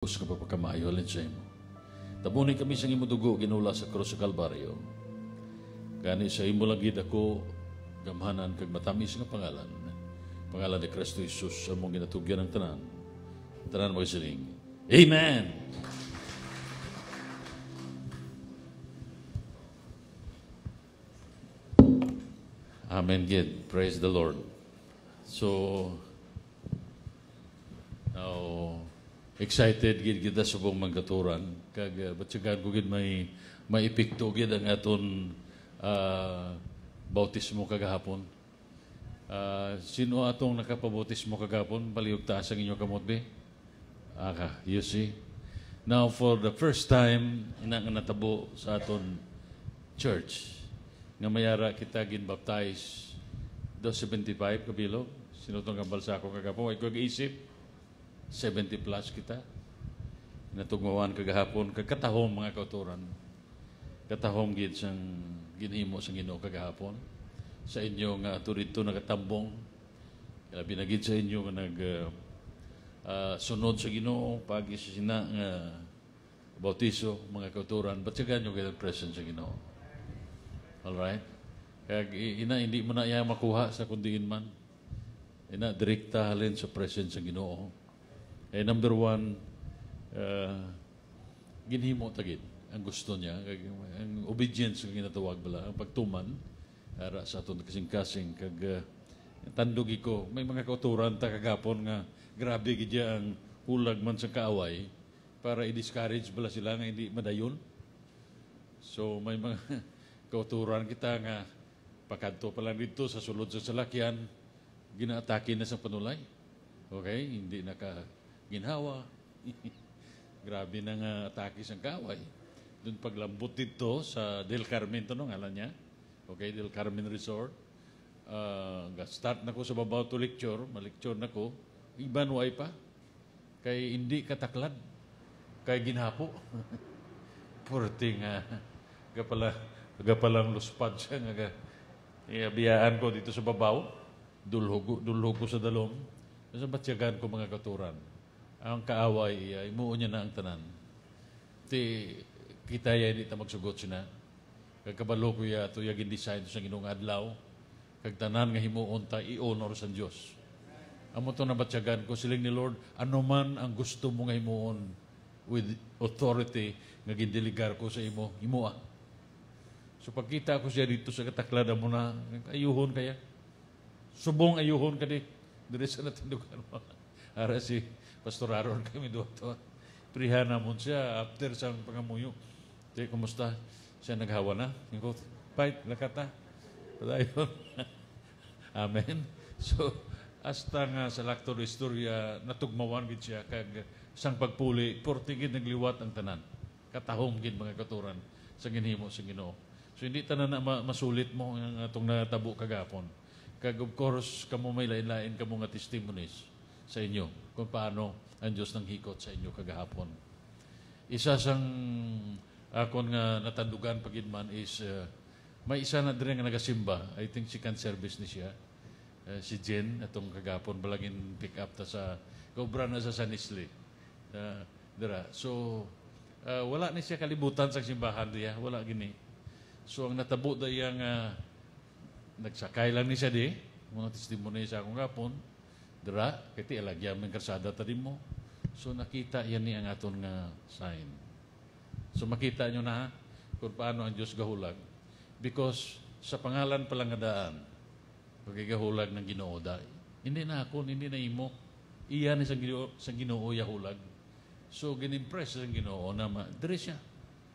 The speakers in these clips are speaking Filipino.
Gusto ka pa pagkamayo, halin sa imo. Tabunin kami sa imo dugo, ginula sa krus sa Kalbaryo. Gani sa imo lagid ako, gamhanan kag matamis nga pangalan. Pangalan ni Kristo Jesus sa mong ginatugyan ng tanan. Tanan mo siling. Amen! Amen, good. Praise the Lord. So, now, excited gid gid sa buong magkaturan kag uh, batsyagan ko gid may maipikto gid ang aton uh, bautismo kagahapon. Uh, sino atong nakapabautismo kagahapon? paliog taas ang inyo kamotbe. Aka, you see. Now, for the first time, ina nga natabo sa aton church nga mayara kita gin baptize 75 kabilo. Sino tong kabalsa ako kagapon Ay ko isip 70 plus kita. Natugmawan kagahapon, kagkatahom mga kauturan. Katahom gid sang ginhimo sa Ginoo kagahapon sa inyo nga uh, turito nagatambong. Labi na gid sa inyo nga nag uh, sunod sa Ginoo pag sina nga uh, bautiso mga kauturan batyagan nyo kay presence sa Ginoo. All right? Kag ina hindi mo na iya makuha sa kundiin man. Ina direkta halin sa presence sa Ginoo. Eh, number one, uh, ginhimo tagid ang gusto niya, ang obedience nga ginatawag bala, ang pagtuman ara sa aton kasing-kasing kag uh, tandugi ko may mga kauturan ta kagapon nga grabe gid ang hulag man sa kaaway para i-discourage bala sila nga hindi madayon. So may mga kauturan kita nga pakadto pa lang dito sa sulod sa salakyan ginaatake na sa panulay. Okay? Hindi naka ginawa. Grabe ng uh, atake sa kaway. Doon paglambot dito sa Del Carmen, ito no, ngalan niya. Okay, Del Carmen Resort. Uh, start na ko sa babaw to lecture, malecture na ko. Iban way pa. Kay hindi kataklad. Kay ginhapo. Purti nga. Gapala, gapalang luspad siya nga. Iabiyaan ko dito sa babaw. Dulhog, dulhog ko sa dalom. Sa batyagan ko mga katuran ang kaaway ay imuon niya na ang tanan. Ti kita ya di ta magsugot sina. Kag kabalo ko ya to yagin design sa Ginoong adlaw. Kag tanan nga himuon ta i-honor sa Dios. Amo to nabatyagan ko siling ni Lord ano man ang gusto mo nga himuon with authority nga gindiligar ko sa imo imua. So pagkita ko siya dito sa kataklada mo na ayuhon kaya. Subong ayuhon di. dire sa natindugan mo. Ara si Pastor Aaron kami doon. Priha mo siya, after sa pangamuyo. Di, kumusta? Siya naghawa na. Yung ko, fight, lakata. Padayon. Amen. So, hasta nga sa laktor istorya, natugmawan gid siya kag sang pagpuli, portigid nagliwat ang tanan. Katahom gid mga katuran sa ginhimo sa Ginoo. So hindi tanan na masulit mo ang atong natabo kagapon. Kag of course, kamo may lain-lain kamo nga testimonies sa inyo kung paano ang Diyos ng hikot sa inyo kagahapon. Isa sang akon ah, nga natandugan pagidman is uh, may isa na dire nga nagasimba. I think she can service ni siya. Uh, si Jen atong kagapon balagin pick up ta sa kobra na sa San Isli. Uh, So uh, wala ni siya kalibutan sa simbahan diya, wala gini. So ang natabo da yang uh, nagsakay lang ni siya di, mga testimony sa akong kapon, dira kiti ilagyan ng karsada ta mo. So nakita yan ni ang aton nga sign. So makita nyo na ha, kung paano ang Dios gahulag. Because sa pangalan palang daan, pagkigahulag ng ginoo dai hindi na ako, hindi na imo. Iya ni sang ginoo, sa ginoo yahulag. So ginimpress sang ginoo na ma, dire siya,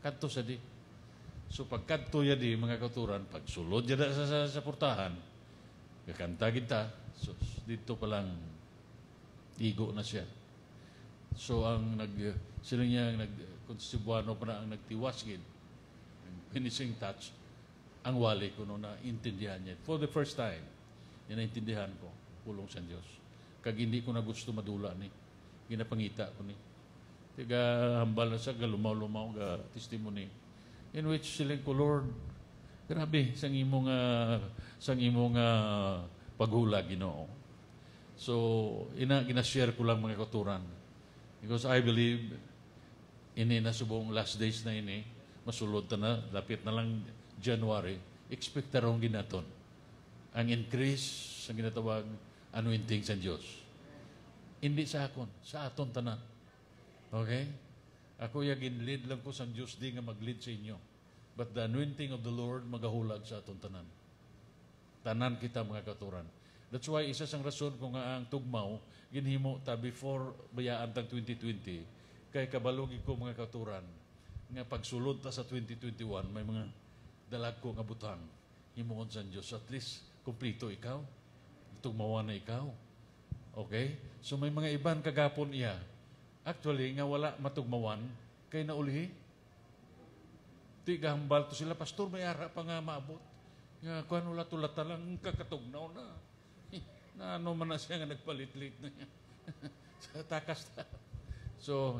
kadto sa di. So pagkadto ya di mga katuran, pagsulod ya da sa, sa, sa portahan, kakanta kita, so, dito palang igo na siya. So ang nag sila niya ang nag konstibuano pa na ang nagtiwasgin ang finishing touch ang wali ko no na intindihan niya. For the first time, yan naintindihan ko, pulong sa Dios Kag hindi ko na gusto madula ni, ginapangita ko ni. Tiga hambal na siya, galumaw-lumaw, ga testimony. In which siling ko, Lord, grabe, sang imong, uh, sang imong uh, paghula ginoo. So, ina, ginashare ko lang mga katuran. Because I believe, ini na subong last days na ini, masulod na, lapit na lang January, expect tarong ginaton. Ang increase sa ginatawag anointing sa Diyos. Hindi sa akon, sa aton tanan. Okay? Ako yung ginlead lang ko sa Diyos, di nga maglead sa inyo. But the anointing of the Lord magahulag sa aton tanan. Tanan kita mga katuran. That's why isa sang rason ko nga ang tugmaw ginhimo ta before bayaan tang 2020 kay kabalogi ko mga katuran nga pagsulod ta sa 2021 may mga dalag ko nga butang himuon sa Dios at least kumpleto ikaw tugmawa na ikaw okay so may mga iban kagapon iya actually nga wala matugmawan kay naulihi ti to sila pastor may ara pa nga maabot nga kuan wala tulata lang kakatugnaw na na ano man na siya nga nagpalit-lit na niya. sa takas na. So,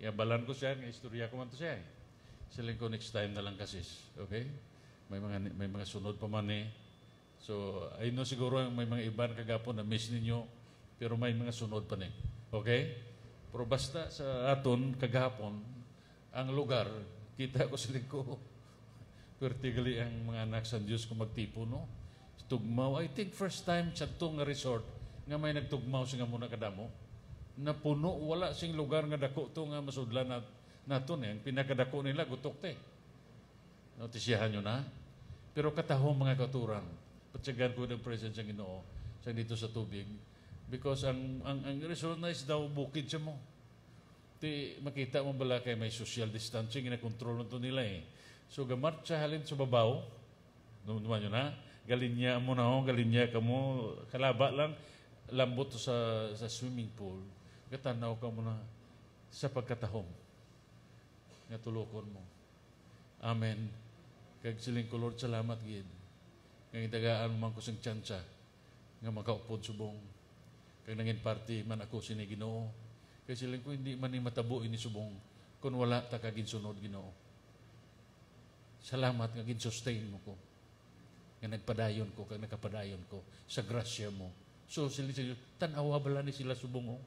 iabalan ko siya, ng istorya ko man to siya eh. Siling ko next time na lang kasi. Okay? May mga, may mga sunod pa man eh. So, I know siguro may mga iban kagapon na miss ninyo, pero may mga sunod pa ni. Eh. Okay? Pero basta sa aton kagapon, ang lugar, kita ko siling ko, vertically ang mga anak sa Diyos kung magtipo, no? tugmaw. I think first time sa tong resort nga may nagtugmaw sa nga muna kadamo Napuno, wala sing lugar nga dako to nga masudlan nat naton eh. ang pinakadako nila gutok te notisyahan nyo na pero katahong mga katuran patsagan ko ng presence ng Ginoo sa dito sa tubig because ang ang, ang resort na is daw bukid sa mo ti makita mo bala kay may social distancing ina-control nito nila eh so gamart sa halin sa babaw naman nyo na galinya mo na ho, oh, galinya ka mo, kalaba lang, lambot sa, sa swimming pool, katanaw ka mo na sa pagkatahom nga tulokon mo. Amen. Kag siling ko, Lord, salamat gid. Nga itagaan mo man ko sing tsansa nga makaupod subong. Kag nangin party man ako sini Ginoo. Kag siling ko hindi man ni matabo ini subong kun wala ta ka ginsunod Ginoo. Salamat nga ginsustain mo ko nga nagpadayon ko, kag nakapadayon ko sa grasya mo. So sila sa Diyos, tanawa bala ni sila subong oh.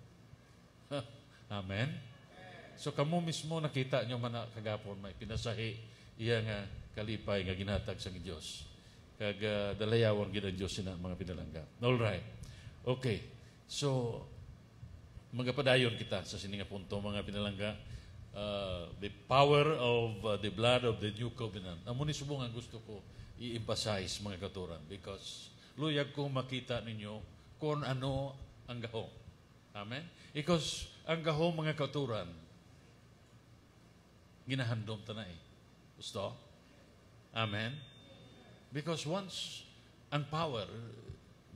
Amen? So kamo mismo nakita nyo man kagapon may pinasahi iya nga kalipay nga ginhatag sa Dios. Kag uh, ah, dalayawan gid ang Dios sina mga pinalangga. All right. Okay. So magapadayon kita sa sininga punto mga pinalangga. Uh, the power of uh, the blood of the new covenant. Amo ni subong ang gusto ko i-emphasize mga katuran because luyag kong makita ninyo kung ano ang gahong. Amen? Because ang gahong mga katuran, ginahandom ta na eh. Gusto? Amen? Because once ang power eh,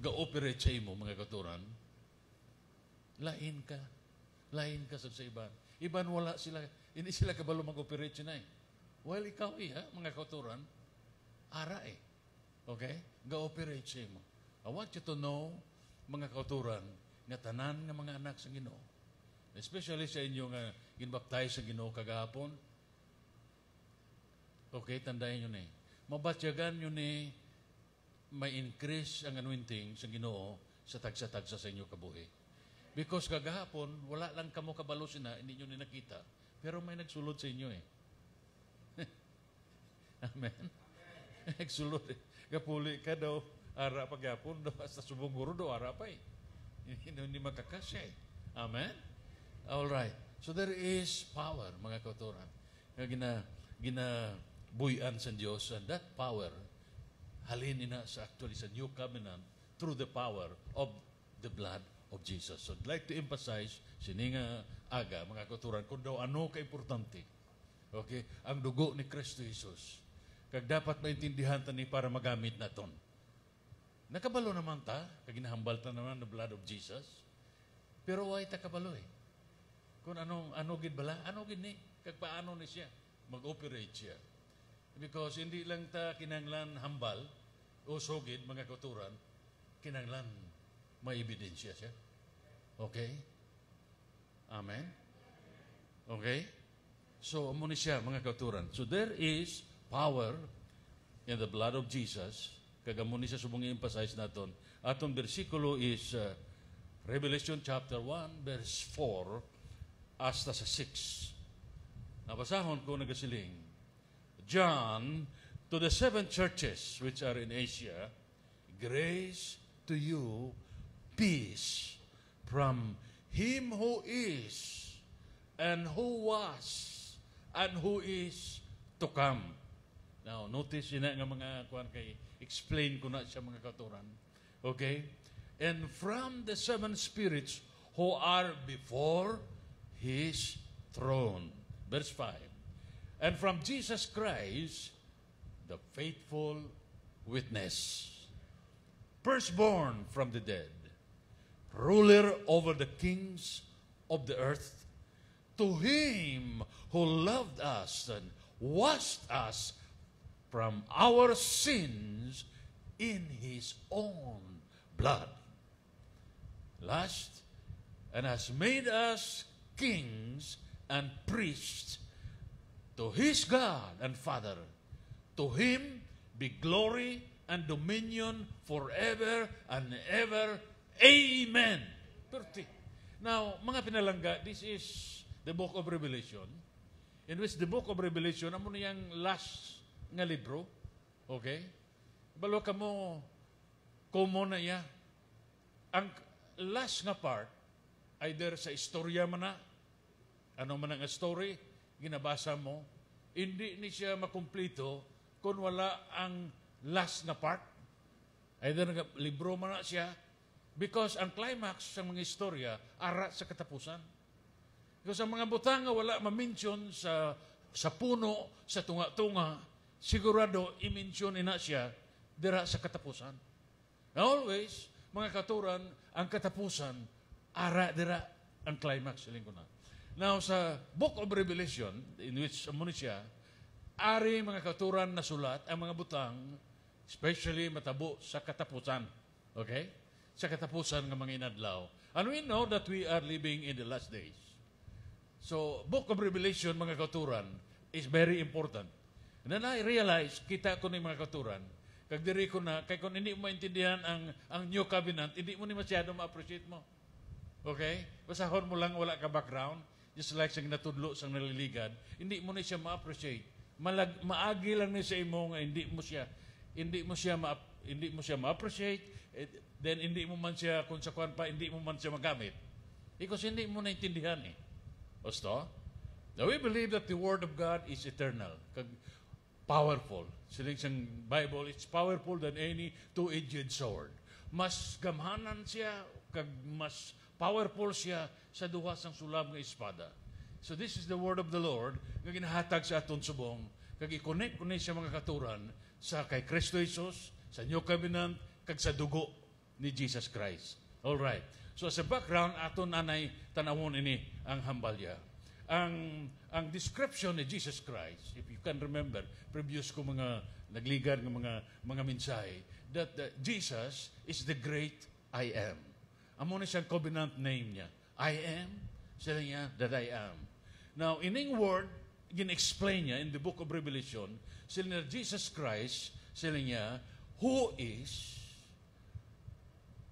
ga-operate sa imo mga katuran, lain ka. Lain ka sa, iban. Iban wala sila, hindi sila kabalo mag-operate na eh. Well, ikaw iya, eh, mga katuran, Ara eh. Okay? Ga-operate sa imo. I want you to know, mga kauturan, nga tanan ng mga anak sa Ginoo. Especially sa inyo nga ginbaptize sa Ginoo kagahapon. Okay, tandaan nyo ni. Mabatyagan nyo ni may increase ang anointing sa Ginoo sa tagsa-tagsa sa inyo kabuhi. Because kagahapon, wala lang kamo kabalo na hindi nyo ni nakita. Pero may nagsulod sa inyo eh. Amen. Nagsulod. Kapuli eh. ka daw, ara pagyapon daw, sa subunguro daw, ara pa eh. Hindi makakasya eh. Amen? right. So there is power, mga kautoran, na gina, ginabuyan sa Diyos. And that power, halin na sa actually sa new covenant through the power of the blood of Jesus. So I'd like to emphasize, sininga aga, mga kautoran, kung daw ano ka-importante. Okay? Ang dugo ni Kristo Jesus Kag dapat maintindihan ta ni para magamit naton. Nakabalo naman ta, kag ginahambal ta naman the blood of Jesus. Pero why ta kabalo eh? Kung anong ano gid bala, ano gid ni? Kag paano ni siya mag-operate siya? Because hindi lang ta kinanglan hambal o sugid mga kuturan, kinanglan may ebidensya siya. Okay? Amen? Okay? So, amo siya, mga kauturan. So, there is power in the blood of Jesus, kagamo ni sa subong i emphasize naton, atong versikulo is uh, Revelation chapter 1 verse 4 hasta sa 6. Nabasahon ko nagasiling, John, to the seven churches which are in Asia, grace to you, peace from Him who is, and who was, and who is to come Now, notice yun nga mga kuan kay explain ko na siya mga katuran. Okay? And from the seven spirits who are before his throne. Verse 5. And from Jesus Christ, the faithful witness, firstborn from the dead, ruler over the kings of the earth, to him who loved us and washed us from our sins in His own blood. Last, and has made us kings and priests to His God and Father. To Him be glory and dominion forever and ever. Amen. Now, mga pinalangga, this is the book of Revelation, in which the book of Revelation, amo yung last nga libro. Okay? Balo ka mo, komo na iya. Ang last nga part, either sa istorya man na, ano man ang story, ginabasa mo, hindi ni siya makumplito kung wala ang last na part. Either nga libro man na siya, because ang climax sa mga istorya, ara sa katapusan. Because ang mga butang nga wala ma-mention sa, sa puno, sa tunga-tunga, sigurado imensyon na siya dira sa katapusan. Now always, mga katuran, ang katapusan, ara dira ang climax sa linggo na. Now, sa Book of Revelation, in which muna siya, ari mga katuran na sulat ang mga butang, especially matabo sa katapusan. Okay? Sa katapusan ng mga inadlaw. And we know that we are living in the last days. So, Book of Revelation, mga katuran, is very important. Na na-realize, kita ko ni mga katuran, kag diri ko na, kay kung hindi mo maintindihan ang, ang new covenant, hindi mo ni masyado ma-appreciate mo. Okay? Basta Basahon mo lang, wala ka background, just like sa natudlo, sa naliligad, hindi mo ni siya ma-appreciate. Malag, maagi lang ni sa imo nga hindi mo siya hindi mo siya ma hindi mo siya ma-appreciate, eh, then hindi mo man siya kung sa pa, hindi mo man siya magamit. Because hindi mo naintindihan eh. Gusto? Now we believe that the Word of God is eternal. Kag powerful. Sila isang Bible, it's powerful than any two-edged sword. Mas gamhanan siya, kag mas powerful siya sa duha sang sulab nga espada. So this is the word of the Lord nga ginahatag sa aton subong kag i-connect ko siya mga katuran sa kay Kristo Jesus, sa New Covenant, kag sa dugo ni Jesus Christ. All right. So as a background aton anay tanawon ini ang hambalya ang ang description ni Jesus Christ, if you can remember, previous ko mga nagligan ng mga mga mensahe, that uh, Jesus is the great I am. Amo na siyang covenant name niya. I am, sila niya, that I am. Now, in ing word, gin-explain niya in the book of Revelation, sila niya, Jesus Christ, sila niya, who is,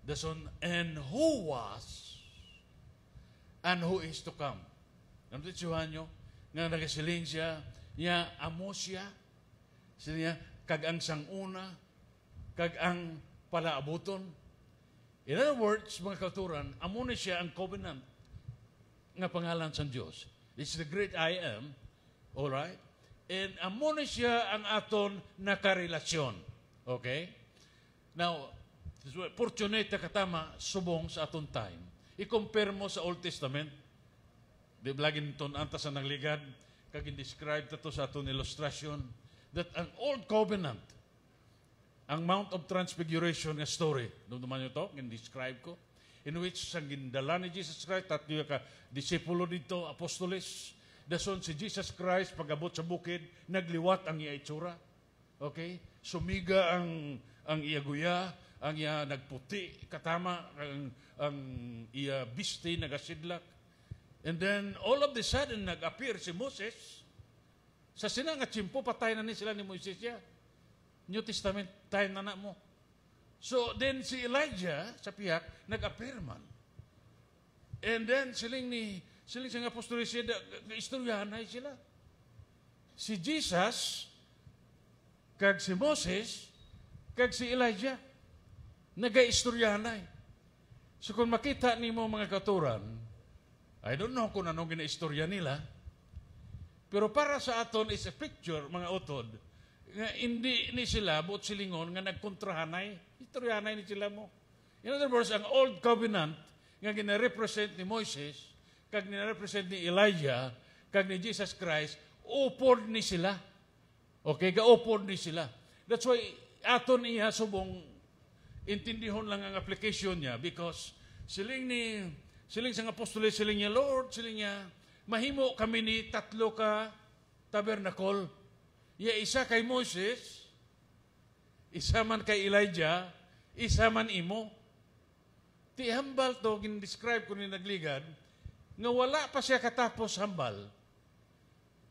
the Son, and who was, and who is to come. Namto tsuhanyo, nga nagasiling siya, niya amo siya, siya kag ang sanguna, kag ang palaabuton. In other words, mga katuran, amo na siya ang covenant nga pangalan sa Dios. It's the great I am, all right? And amo na siya ang aton nakarelasyon. Okay? Now, fortunate katama subong sa aton time. I-compare mo sa Old Testament, Di lagin ton antas ang nagligad, kagin describe tato sa aton illustration, that ang Old Covenant, ang Mount of Transfiguration nga story, dumduman nyo to, gin-describe ko, in which sa gindala ni Jesus Christ, tatlo ka disipulo dito, apostolis, dason si Jesus Christ pagabot sa bukid, nagliwat ang iya itsura. Okay? Sumiga ang ang iya guya, ang iya nagputi, katama, ang, ang iya bisti, nagasidlak. And then, all of the sudden, nag-appear si Moses. Sa sina sinangachimpo, patay na ni sila ni Moses siya. New Testament, tayo na na mo. So, then si Elijah, sa piyak, nag-appear man. And then, siling ni, siling sa apostol siya, istoryahan na sila. Si Jesus, kag si Moses, kag si Elijah, nag-istoryahan na So, kung makita ni mo mga katuran, I don't know kung anong ginaistorya nila. Pero para sa aton is a picture, mga utod, nga hindi ni sila buot silingon nga nagkontrahanay, istoryahanay ni sila mo. In other words, ang Old Covenant nga ginarepresent ni Moises, kag ginarepresent ni Elijah, kag ni Jesus Christ, upod ni sila. Okay, ga-upod ni sila. That's why aton iya subong intindihon lang ang application niya because siling ni Siling sang apostole, siling niya, Lord, siling niya, mahimo kami ni tatlo ka tabernacle. Ya isa kay Moses, isa man kay Elijah, isa man imo. Ti hambal to, gin-describe ko ni nagligad, nga wala pa siya katapos hambal,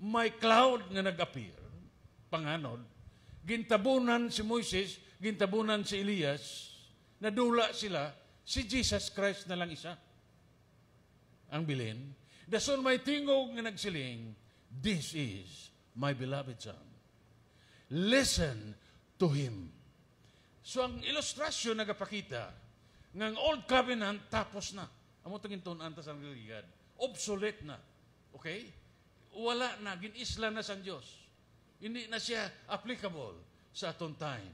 may cloud nga nag-appear, panganod, gintabunan si Moises, gintabunan si Elias, nadula sila, si Jesus Christ na lang isa ang bilin. Dason may tingog nga nagsiling, This is my beloved son. Listen to him. So ang ilustrasyon nagapakita ng Old Covenant tapos na. Amo taging tunan ta sa giligad. Obsolete na. Okay? Wala na ginisla na sa Dios. Hindi na siya applicable sa atong time.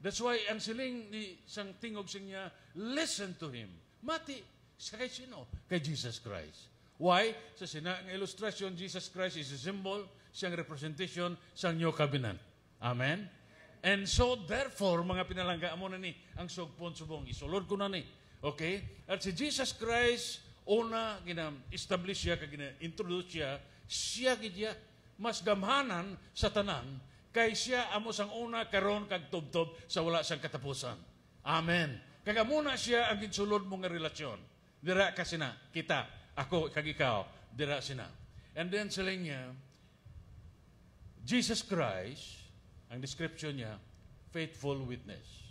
That's why ang siling ni sang tingog sing listen to him. Mati, sa kay sino? Kay Jesus Christ. Why? Sa sinang illustration, Jesus Christ is a symbol, siyang representation, siyang new covenant. Amen? And so, therefore, mga pinalangga, mo na ni, ang sugpon subong, isulod ko na ni. Okay? At si Jesus Christ, una, gina-establish siya, gina-introduce siya, siya gidya, mas gamhanan sa tanan, kay siya amo sang una karon kag tubtob sa wala sang katapusan. Amen. Kagamuna siya ang ginsulod mo nga relasyon. Dira ka sina, kita, ako, kag ikaw, dira sina. And then sila niya, Jesus Christ, ang description niya, faithful witness.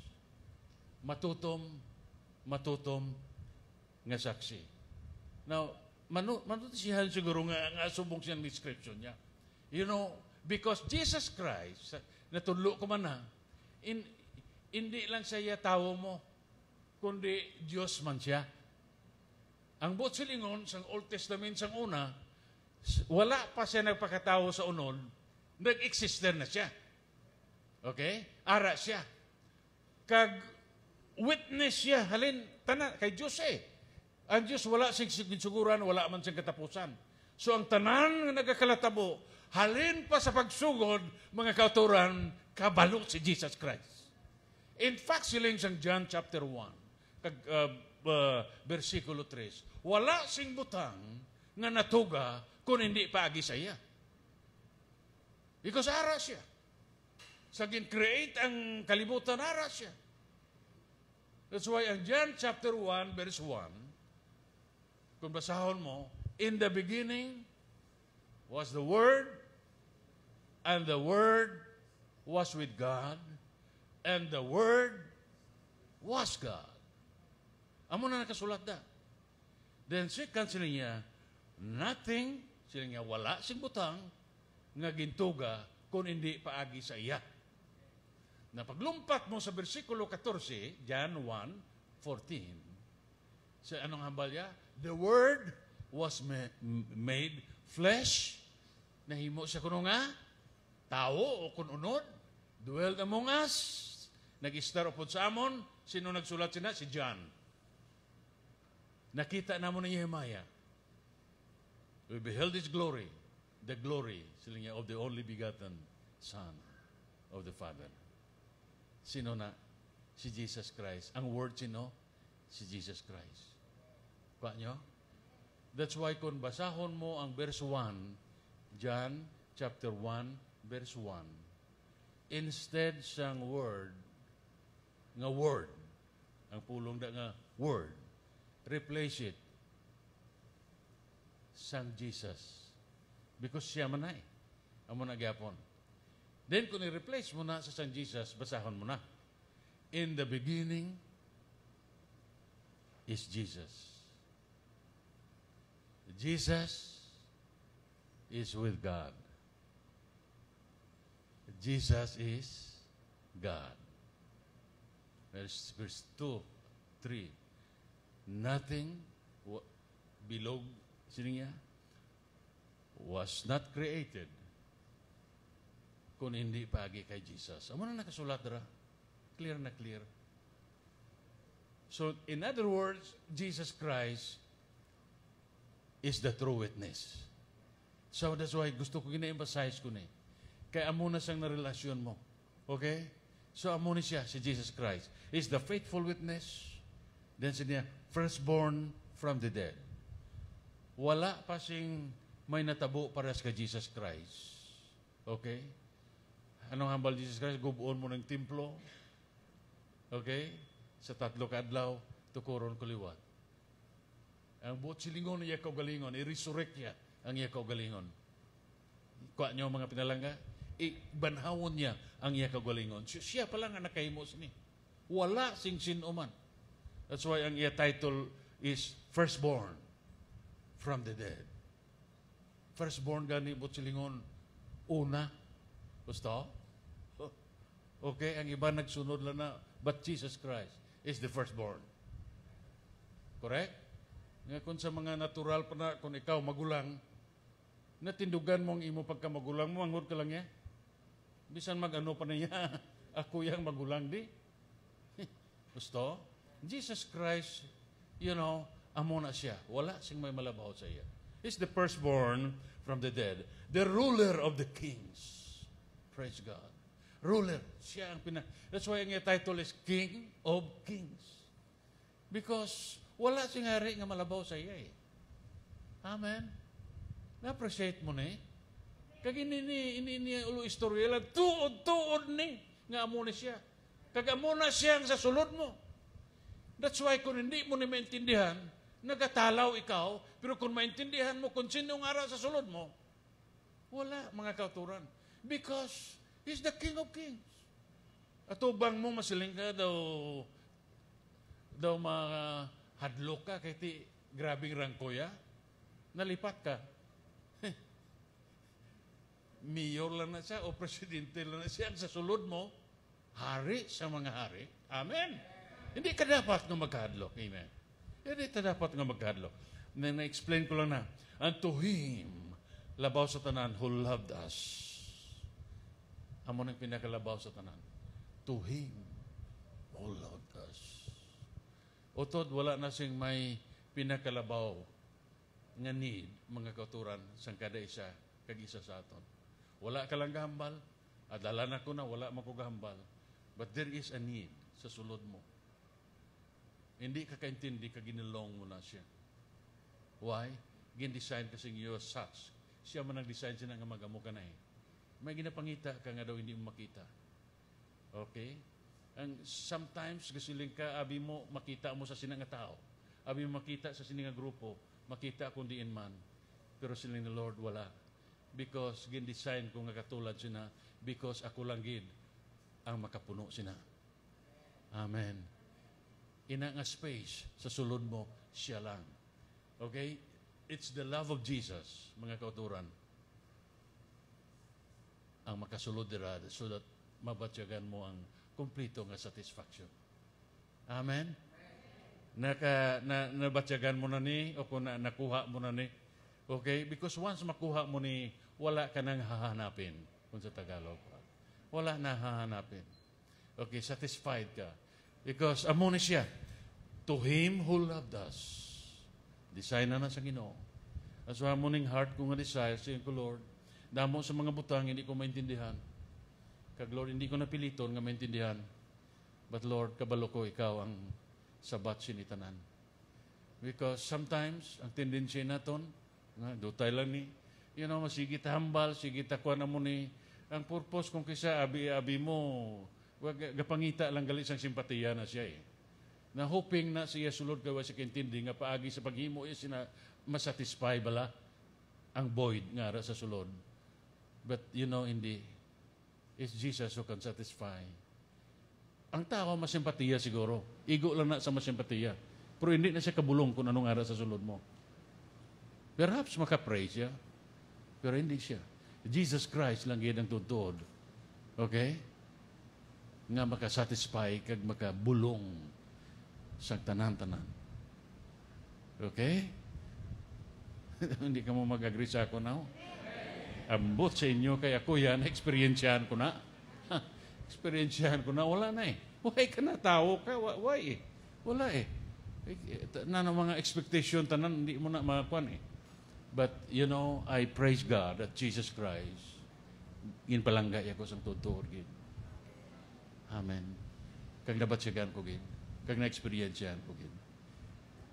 Matutom, matutom nga saksi. Now, manu, manutisihan siguro nga nga asubong siya description niya. You know, because Jesus Christ, natulo ko man na, in, hindi lang siya tao mo, kundi Diyos man siya ang Botselingon, sa Old Testament sang una, wala pa siya nagpakatao sa unod, nag-exist na siya. Okay? Ara siya. Kag witness siya, halin, tanan, kay Diyos eh. Ang Diyos wala siyang sigsuguran, wala man siyang katapusan. So ang tanan nga nagkakalatabo, halin pa sa pagsugod, mga kauturan, kabalo si Jesus Christ. In fact, siling sa John chapter 1, kag, uh, uh, versikulo 3, Wala sing butang nga natuga kung hindi paagi sa iya. Because ara siya. Sa gin-create ang kalibutan, ara siya. That's why in John chapter 1, verse 1, kung basahon mo, In the beginning was the Word, and the Word was with God, and the Word was God. Amo na nakasulat da. Then second sila niya, nothing, sila niya wala sing butang nga gintuga kung hindi paagi sa iya. Na paglumpat mo sa bersikulo 14, John 1, 14, sa anong hambal niya? The Word was made flesh, nahimo siya kuno nga, tao o kununod, dwelled among us, nag-star upon sa amon, sino nagsulat sina? Si John. Nakita na naman ni Nehemiah. We beheld His glory, the glory, niya, of the only begotten Son of the Father. Sino na? Si Jesus Christ. Ang word sino? Si Jesus Christ. Pa nyo? That's why kung basahon mo ang verse 1, John chapter 1, verse 1, instead sang word, nga word, ang pulong da nga word, replace it sang Jesus. Because siya man ay. Amo na gyapon. Then kung i-replace mo na sa sang Jesus, basahon mo na. In the beginning is Jesus. Jesus is with God. Jesus is God. Verse, verse 2, 3. Nothing below sininya was not created kung hindi pagi kay Jesus. Amo na nakasulat dira. Clear na clear. So in other words, Jesus Christ is the true witness. So that's why gusto ko gina-emphasize ko ni. Eh. Kay amo na sang narelasyon mo. Okay? So amo ni siya si Jesus Christ is the faithful witness Then siya, firstborn from the dead. Wala pa sing may natabo para sa Jesus Christ. Okay? Anong hambal Jesus Christ? Gubuon mo ng templo. Okay? Sa tatlo kadlaw, tukuron kuliwat. Ang buot silingon niya kaugalingon, i-resurrect niya ang iya Galingon. Kuha niyo mga pinalangga, ibanhawon niya ang iya kaugalingon. Siya pala nga nakahimos ni. Wala sing sinuman. man That's why ang iya title is Firstborn from the Dead. Firstborn gani silingon una. Gusto? Okay, ang iba nagsunod lang na, but Jesus Christ is the firstborn. Correct? Nga kung sa mga natural pa na, kung ikaw magulang, natindugan mo ang imo pagka magulang mo, angod ka lang niya. Eh, bisan mag-ano pa na niya, ako yung magulang di. Gusto? Jesus Christ, you know, amo siya. Wala sing may malabaw sa iya. He's the firstborn from the dead. The ruler of the kings. Praise God. Ruler. Siya ang pina... That's why ang title is King of Kings. Because wala sing hari nga malabaw sa iya eh. Amen. Na-appreciate mo ni. Eh. Kag ini ni ini ni ulo istorya lang tuod-tuod ni nga amo na siya. Kag amo na siya ang sa sulod mo. That's why kung hindi mo na maintindihan, nagatalaw ikaw, pero kung maintindihan mo kung sino ang araw sa sulod mo, wala, mga kauturan. Because He's the King of Kings. At ubang mo masiling ka daw, daw mga hadlok ka kay grabing rangkoya, nalipat ka. Mayor lang na siya o presidente lang na siya. Ang sasulod mo, hari sa mga hari. Amen. Hindi ka dapat nga maghadlock. Amen. Hindi ka dapat nga maghadlock. Na-explain ko lang na, And to Him, labaw sa tanan, who loved us. Amo ng pinakalabaw sa tanan. To Him, who loved us. Otod, wala na sing may pinakalabaw nga need, mga kauturan, sang kada isa, kag isa sa aton. Wala ka lang gahambal, adala na ko na, wala makugahambal. But there is a need sa sulod mo. Hindi ka kaintindi, kaginilong mo na siya. Why? Gin-design kasi you are such. Siya man nag-design siya ng magamo ka na eh. May ginapangita ka nga daw hindi mo makita. Okay? And sometimes gasiling ka abi mo makita mo sa sinang tao. Abi mo makita sa sininga grupo, makita kundi in man. Pero siling ni Lord wala. Because gin-design ko nga katulad sina because ako lang gid ang makapuno sina. Amen ina nga space sa sulod mo, siya lang. Okay? It's the love of Jesus, mga kauturan, ang makasulod dira so that mabatyagan mo ang kumplito nga satisfaction. Amen? Naka, na, nabatyagan mo na ni, o kung na, nakuha mo na ni. Okay? Because once makuha mo ni, wala ka nang hahanapin. Kung sa Tagalog. Wala na hahanapin. Okay, satisfied ka. Because amo ni siya. To Him who loved us. Desire na na sa Ginoo. As wa morning heart ko nga desire, sige ko, Lord, damo sa mga butang, hindi ko maintindihan. Kag Lord, hindi ko napiliton nga maintindihan. But Lord, kabalo ko, ikaw ang sabat sinitanan. Because sometimes, ang tendency naton, nga, dutay lang ni, you know, masigita hambal, sigita ako na mo ni, ang purpose kung kisa abi-abi mo, wag, gapangita lang galis ang simpatiya na siya eh na hoping na siya sulod kawa sa kintindi nga paagi sa paghimo eh, is na masatisfy bala ang void nga ra sa sulod. But you know, hindi. It's Jesus who can satisfy. Ang tao masimpatiya siguro. Igo lang na sa masimpatiya. Pero hindi na siya kabulong kung anong ara sa sulod mo. Perhaps makapray siya. Pero hindi siya. Jesus Christ lang yun ang tuntod. Okay? Nga makasatisfy kag makabulong sa tanan-tanan. Okay? Hindi ka mo mag-agree sa ako now? Oh. Ambot sa inyo, kaya ako yan, eksperyensyahan ko na. Ha, eksperyensyahan ko na, wala na eh. Why ka na tao ka? Why eh? Wala eh. eh, eh na mga expectation tanan, hindi mo na makakuan eh. But, you know, I praise God at Jesus Christ. In palanggay ako sa totoo. Amen. Kag dapat siyagan ko gin kag na yan po gid.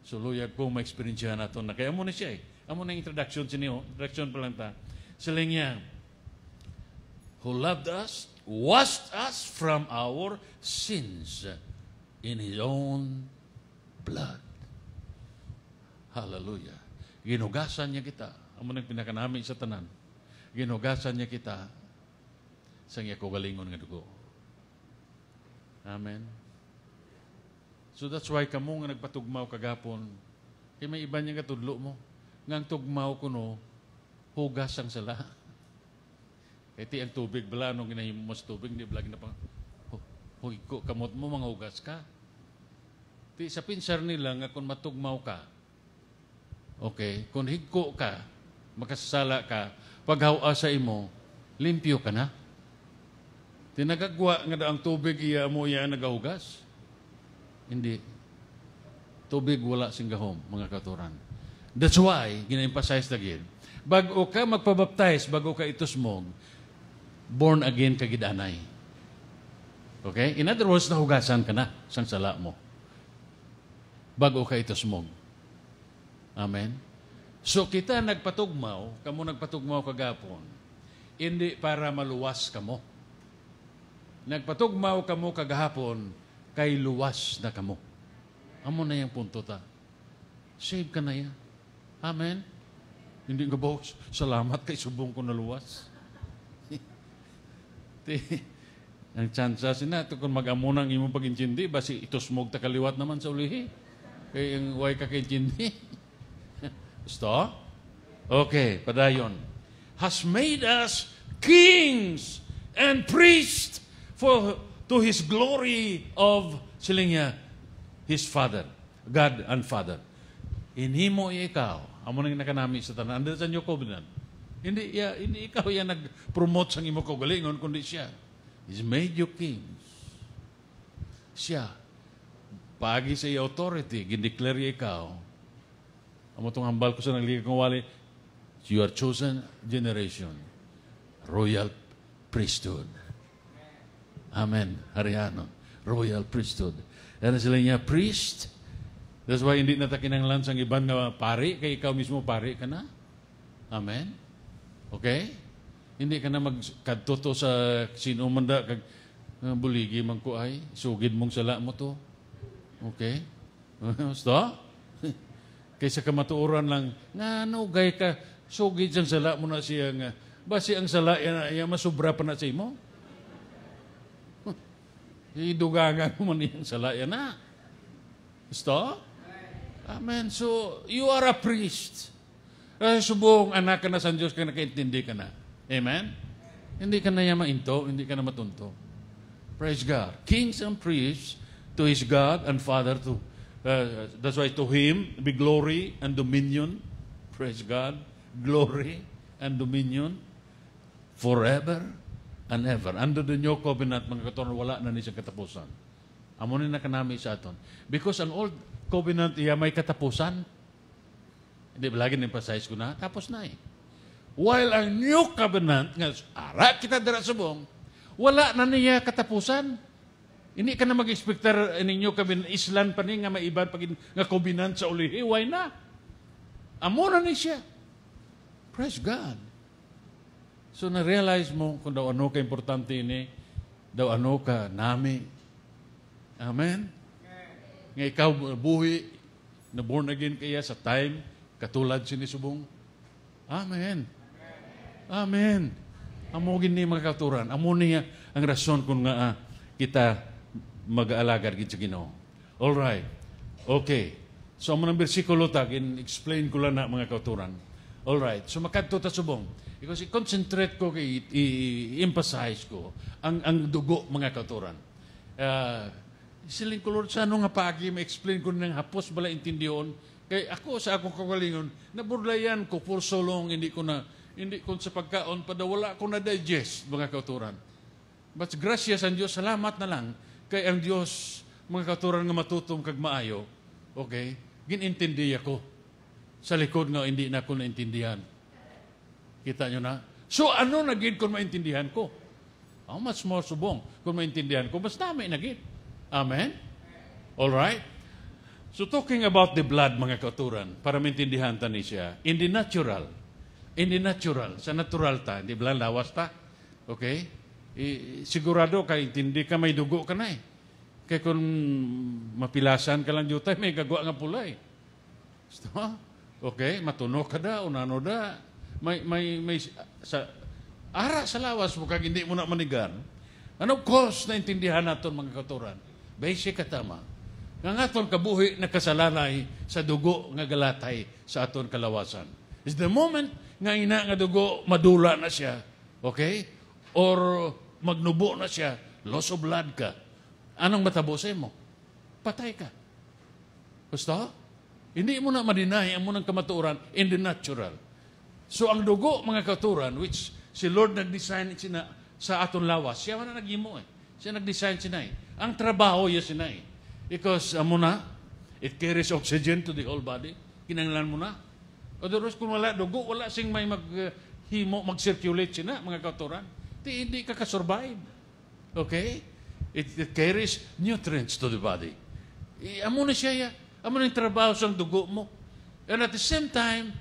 So luya ko ma-experiensyahan nato na kay amo na siya eh. Amo na introduction sa niyo, introduction pa lang ta. Sila niya who loved us, washed us from our sins in his own blood. Hallelujah. Ginugasan niya kita. Amo nang pinakanami sa tanan. Ginugasan niya kita sa iya galingon nga dugo. Amen. So that's why kamo nga nagpatugmaw kagapon. Kay may iba niya katudlo mo. Nga ang tugmaw ko no, hugas ang sala. Iti ang tubig bala nung ginahimo mas tubig, di bala ginapang, huwag ko, kamot mo, mga hugas ka. Ti, sa pinsar nila nga kung matugmaw ka, okay, kung higko ka, makasala ka, paghawa sa imo, limpyo ka na. nagagwa nga ang tubig iya mo iya nagahugas. Hindi. Tubig wala singgahom, mga katuran. That's why, gina-emphasize na gid, bago ka magpabaptize, bago ka itusmog, born again ka gidanay. Okay? In other words, nahugasan ka na sa sala mo. Bago ka itusmog. Amen? So kita nagpatugmaw, kamo nagpatugmaw kagapon, hindi para maluwas kamo. Nagpatugmaw kamo kagahapon kay luwas na kamo. Amo na yung punto ta. Save ka na yan. Amen? Hindi nga ba, salamat kay subong ko na luwas. ang chances na, ito kung mag-amo ng imong pag-intindi, basi itusmog ta kaliwat naman sa ulihi. Kaya ang way ka kay-intindi. Gusto? Okay, padayon. Has made us kings and priests for to His glory of, sila niya, uh, His Father, God and Father. Inhimo ikaw, amo nang nakanami sa tanan, under sa new covenant. Hindi, ya, hindi ikaw yan nag-promote sa imo kagalingon, kundi siya. He's made you kings. Siya, pagi sa iyo authority, gindeclare ikaw, amo itong hambal ko sa naglilig kong wali, you are chosen generation, royal priesthood. Amen. Hariano. Royal priesthood. Ano sila niya? Priest. That's why hindi natakin ang lance ang iban ah, na pari, kay ikaw mismo pari ka na. Amen? Okay? Hindi ka na magkadtoto sa sino manda, kag, uh, buligi man ko ay, sugid mong sala mo to. Okay? Basta? Kaysa ka matuuran lang, nga no, gay ka, sugid siyang sala mo na siya nga. Basi ang sala, yan, yan masubra pa na sa imo. Idugagan mo niya sa laya na. Gusto? Amen. So, you are a priest. Eh, subong anak ka na sa Diyos ka nakaintindi ka na. Amen? Hindi ka na niya mainto, hindi ka na matunto. Praise God. Kings and priests to His God and Father to uh, that's why to Him be glory and dominion. Praise God. Glory and dominion forever and ever. Under the new covenant, mga katoran, wala na ni siyang katapusan. Amo ni na kanami sa aton. Because ang old covenant, iya may katapusan. Hindi ba lagi emphasize ko na, tapos na eh. While ang new covenant, nga, ara kita dira subong, wala na niya katapusan. Ini ka na mag-expectar ninyo kami islan pa niya nga maiban pag nga covenant sa ulihi. Why na? Amo ni siya. Praise God. So na-realize mo kung daw ano ka importante ini, daw ano ka nami. Amen? Nga ikaw buhi, na born again kaya sa time, katulad sinisubong. Amen. Amen. Amo gini katuran. Amo niya ang rason kung nga ah, kita mag-aalagar gid sa Ginoo. All right. Okay. So amo nang bersikulo tag, in explain ko lang na mga katuran. All right. So makadto ta subong. Because i-concentrate ko, i-emphasize ko ang, ang dugo, mga katuran. Uh, siling kulor, sa ano nga pagi, ma-explain ko ng hapos bala intindiyon. Kay ako sa akong kagalingon, naburlayan ko for so long, hindi ko na, hindi ko sa pagkaon, pada wala ko na digest, mga katuran. But gracias ang Diyos, salamat na lang kay ang Diyos, mga katuran nga matutong kag maayo, okay, ginintindi ako sa likod nga hindi na ako naintindihan. Kita nyo na? So ano nagid kung maintindihan ko? How much more subong kung maintindihan ko? Basta may nagid. Amen? All right? So talking about the blood, mga katuran, para maintindihan ta ni siya, in the natural, in the natural, sa natural ta, hindi bala lawas ta, okay? I, sigurado ka, intindi ka, may dugo ka na eh. Kaya kung mapilasan ka lang jutay, may gagawa nga pula eh. Okay? Matuno ka da, unano da, may, may, may, sa, ara sa lawas mo kag hindi mo na manigan, ano cause na intindihan naton mga katuran? Basic katama. Nga aton kabuhi na kasalanay sa dugo nga galatay sa aton kalawasan. Is the moment nga ina nga dugo madula na siya, okay? Or magnubo na siya, loss of blood ka. Anong matabo sa mo? Patay ka. Gusto? Hindi mo na madinay ang munang kamaturan in the natural. So ang dugo, mga katuran, which si Lord nag-design sina, sa aton lawas, siya man na naghimo eh. Siya nag-design sina eh. Ang trabaho niya sina eh. Because, amo na, it carries oxygen to the whole body. Kinanglan mo na. Otherwise, kung wala dugo, wala sing may mag-himo, mag-circulate sina, mga katuran. Di, hindi ka ka-survive. Okay? It, it carries nutrients to the body. E, amo na siya ya. Amo na yung trabaho sa dugo mo. And at the same time,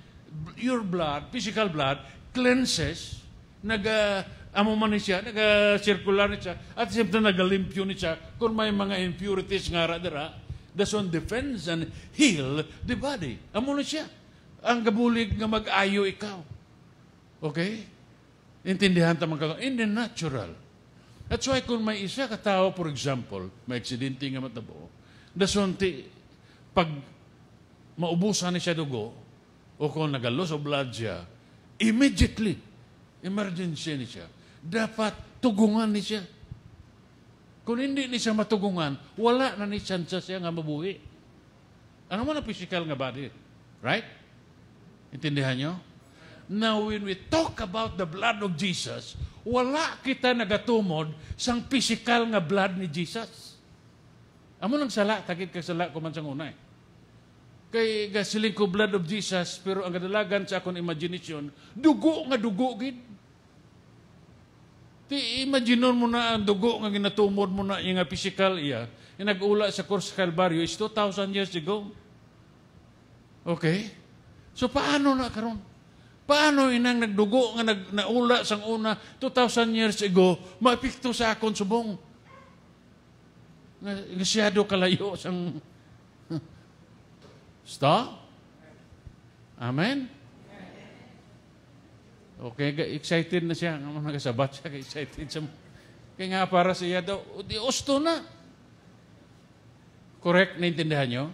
your blood, physical blood, cleanses, nag-amuman ah, uh, siya, nag-circular uh, siya, at same time nag-limpyo siya kung may mga impurities nga radara, that's on defense and heal the body. Amo na siya. Ang gabulig nga mag-ayo ikaw. Okay? Intindihan tamang ka. In the natural. That's why kung may isa ka tao, for example, may aksidente nga matabo, dasunti, pag maubusan ni siya dugo, o kung nag-loss of blood siya, immediately, emergency ni siya. Dapat tugungan ni siya. Kung hindi ni siya matugungan, wala na ni chance siya nga mabuhi. Ano man na physical nga body? Right? Intindihan nyo? Now, when we talk about the blood of Jesus, wala kita nagatumod sa physical nga blood ni Jesus. Amo nang sala, takit ka sala kuman sa una eh. Kay gasiling ko blood of Jesus, pero ang kadalagan sa akong imagination, dugo nga dugo gid. Ti imagine mo na ang dugo nga ginatumod mo na yung physical iya, yung nagula sa course Calvario is 2,000 years ago. Okay? So paano na karon? Paano inang nagdugo nga nag, naula sang una 2,000 years ago, maapekto sa akong subong? Nga, nga kalayo sang gusto? Amen? Okay, excited na siya. Ang mga sabat siya, excited siya. Kaya nga para siya daw, di usto na. Correct? Naintindihan nyo?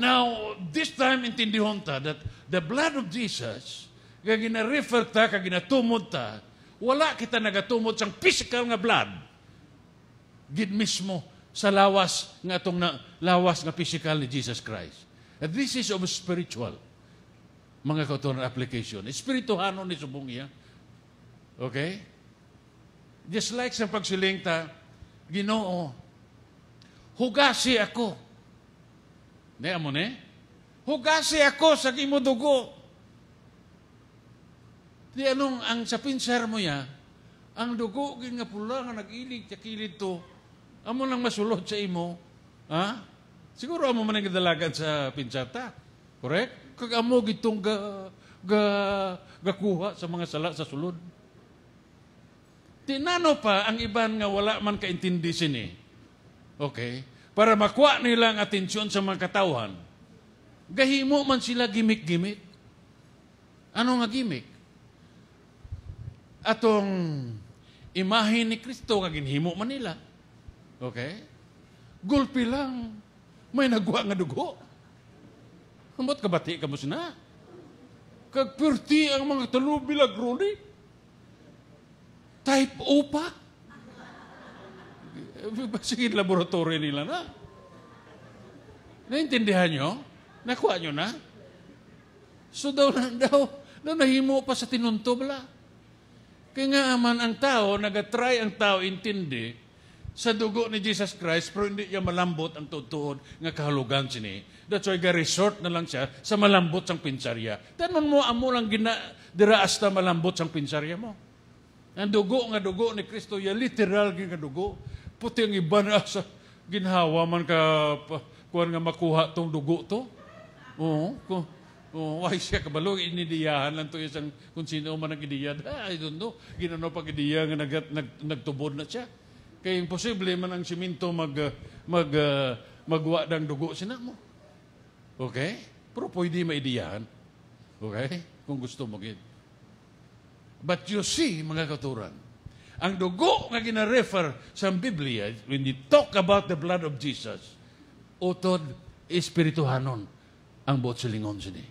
Now, this time intindihon ta that the blood of Jesus, kaya gina-refer ta, kaya tumod ta, wala kita nagatumod sa physical nga blood. Gid mismo sa lawas nga atong na, lawas nga physical ni Jesus Christ. And this is of spiritual, mga katuran application. Espirituhano ni subong iya. Okay? Just like sa pagsilingta, Ginoo, hugasi ako. Ne amo ne? Hugasi ako sa imo dugo. Di anong ang sa pinser mo ya, ang dugo nga pula nga nag-ilig, kilid to, amo lang masulod sa imo, ha? Siguro amo man ang gidalagan sa pinsata. Correct? Kag amo gitong ga, ga, gakuha sa mga sala sa sulod. Tinano pa ang iban nga wala man kaintindi sini. Okay? Para makuha nila ang atensyon sa mga katawhan. Gahimo man sila gimik gimmick Ano nga gimmick? Atong imahe ni Kristo nga ginhimo man nila. Okay? Gulpi lang. May nagwa nga dugo. Amot kabati ka mo sina. Kagpirti ang mga talo bilagro Type O pa. Sige, laboratory nila na. Naintindihan nyo? Nakuha nyo na? So daw na, daw, daw nahimo pa sa tinuntob la. Kaya nga man ang tao, nag-try ang tao intindi, sa dugo ni Jesus Christ, pero hindi niya malambot ang tutuod nga kahalugan sini. That's why ga-resort na lang siya sa malambot sang pinsarya. Tanon mo, amo lang gina, dira malambot sang pinsarya mo. Ang dugo nga dugo ni Kristo, ya literal nga dugo. Puti ang iba na sa ginhawa man ka, kuan nga makuha tong dugo to. Oo, ko, Oh, why siya kabalo, inidiyahan lang to isang kung sino man ang idiyad. Ah, I don't know. Ginano pag idiya nga nag, nag, nagtubod na siya. Kay imposible man ang siminto mag, uh, mag, uh, magwa ng dugo sina mo. Okay? Pero pwede maidiyahan. Okay? Kung gusto mo gid. But you see, mga katuran, ang dugo nga gina-refer sa Biblia, when you talk about the blood of Jesus, utod espirituhanon ang buot silingon sini.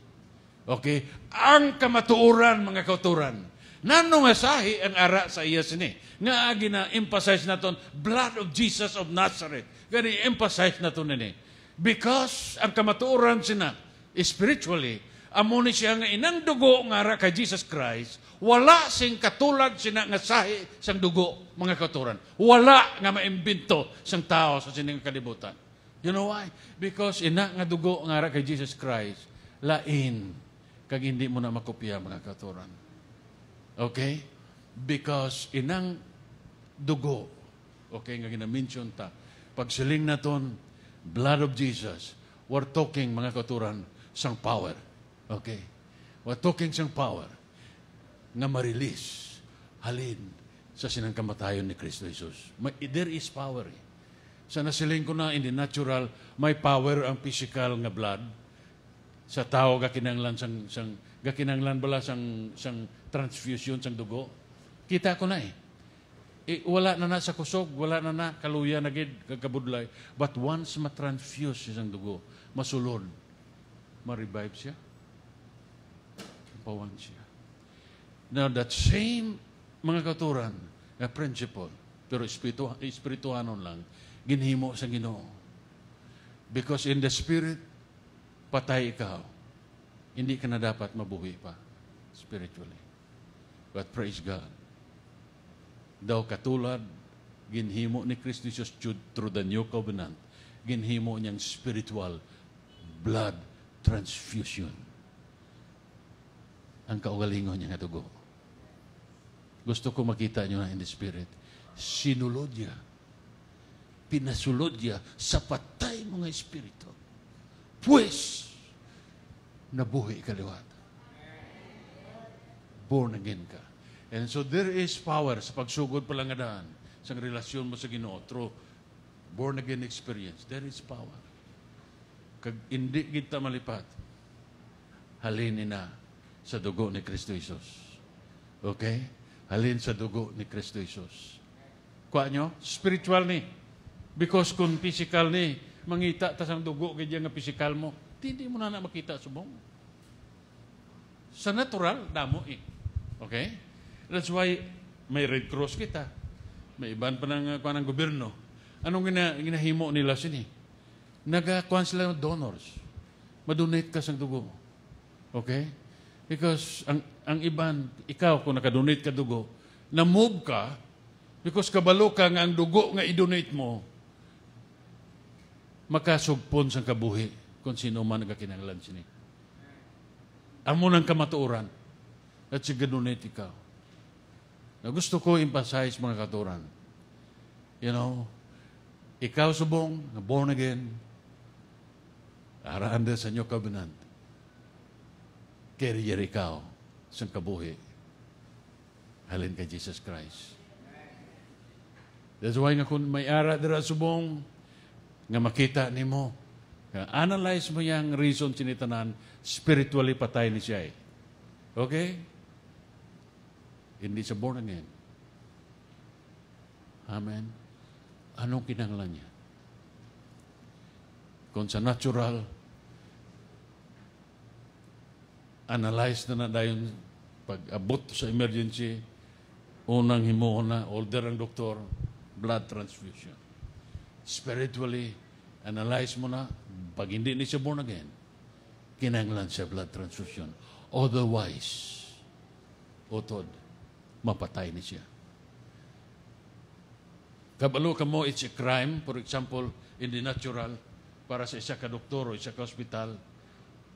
Okay? Ang kamatuoran, mga katuran, Nanong asahi ang ara sa iya sini. Nga agi na emphasize naton blood of Jesus of Nazareth. Gani emphasize naton nini. Because ang kamatuoran sina spiritually amo ni siya nga inang dugo nga ara kay Jesus Christ wala sing katulad sina nga sahi sang dugo mga katuran. Wala nga maimbento sang tao sa sining kalibutan. You know why? Because ina nga dugo nga ara kay Jesus Christ lain kag hindi mo na makopya mga katuran. Okay? Because inang dugo, okay, nga ginamention ta, pagsiling naton, blood of Jesus, we're talking, mga katuran, sang power. Okay? We're talking sang power nga marilis halin sa sinang kamatayon ni Kristo Jesus. May, there is power. Eh. Sa nasiling ko na in the natural, may power ang physical nga blood sa tao nga kinanglan sang, sang gakinanglan bala sang, sang transfusion sang dugo. Kita ko na eh. eh wala na na sa kusog, wala na na kaluya na gid kagabudlay. But once ma transfuse sang dugo, masulod, ma-revive siya. Pawan siya. Now that same mga katuran, na principle, pero espiritu, espirituanon lang, ginhimo sa Ginoo. Because in the spirit, patay ikaw hindi ka na dapat mabuhi pa spiritually. But praise God. Daw katulad, ginhimo ni Kristo Jesus through the new covenant, ginhimo niyang spiritual blood transfusion. Ang kaugalingon niya nga dugo. Gusto ko makita niyo na in the spirit. Sinulod niya. Pinasulod niya sa patay mga espiritu. Pues, nabuhi kaliwat. Born again ka. And so there is power sa pagsugod pala nga daan sa relasyon mo sa Ginoo through born again experience. There is power. Kag hindi kita malipat. Halin na sa dugo ni Kristo Jesus. Okay? Halin sa dugo ni Kristo Jesus. Kuha nyo? Spiritual ni. Because kung physical ni, mangita tas ang dugo ganyan nga physical mo. Hindi mo na na makita subong. Sa natural, damo eh. Okay? That's why may Red Cross kita. May iban pa ng, uh, ng gobyerno. Anong gina, ginahimo nila sini? Nagakuan sila ng donors. Madonate ka sa dugo mo. Okay? Because ang, ang iban, ikaw kung nakadonate ka dugo, na-move ka because kabalo ka ang dugo nga i-donate mo, makasugpon sa kabuhi kung sino man nagakinanglan sini. Amo ng kamatuoran at si ganunit ikaw. Na gusto ko emphasize mga katuran. You know, ikaw subong, na born again, araan din sa inyo covenant. Carrier ikaw sa kabuhi. Halin kay Jesus Christ. That's why nga kung may ara dira subong, nga makita nimo Analyze mo yung reason sinitanan, spiritually patay ni siya eh. Okay? Hindi siya born again. Amen? Anong kinanglan niya? Kung sa natural, analyze na na dayon pag abot sa emergency, unang himo na, order ang doktor, blood transfusion. Spiritually, analyze mo na, pag hindi ni siya born again, kinanglan siya blood transfusion. Otherwise, otod, mapatay ni siya. Kabalo ka mo, it's a crime, for example, in the natural, para sa isa ka doktor o isa ka hospital,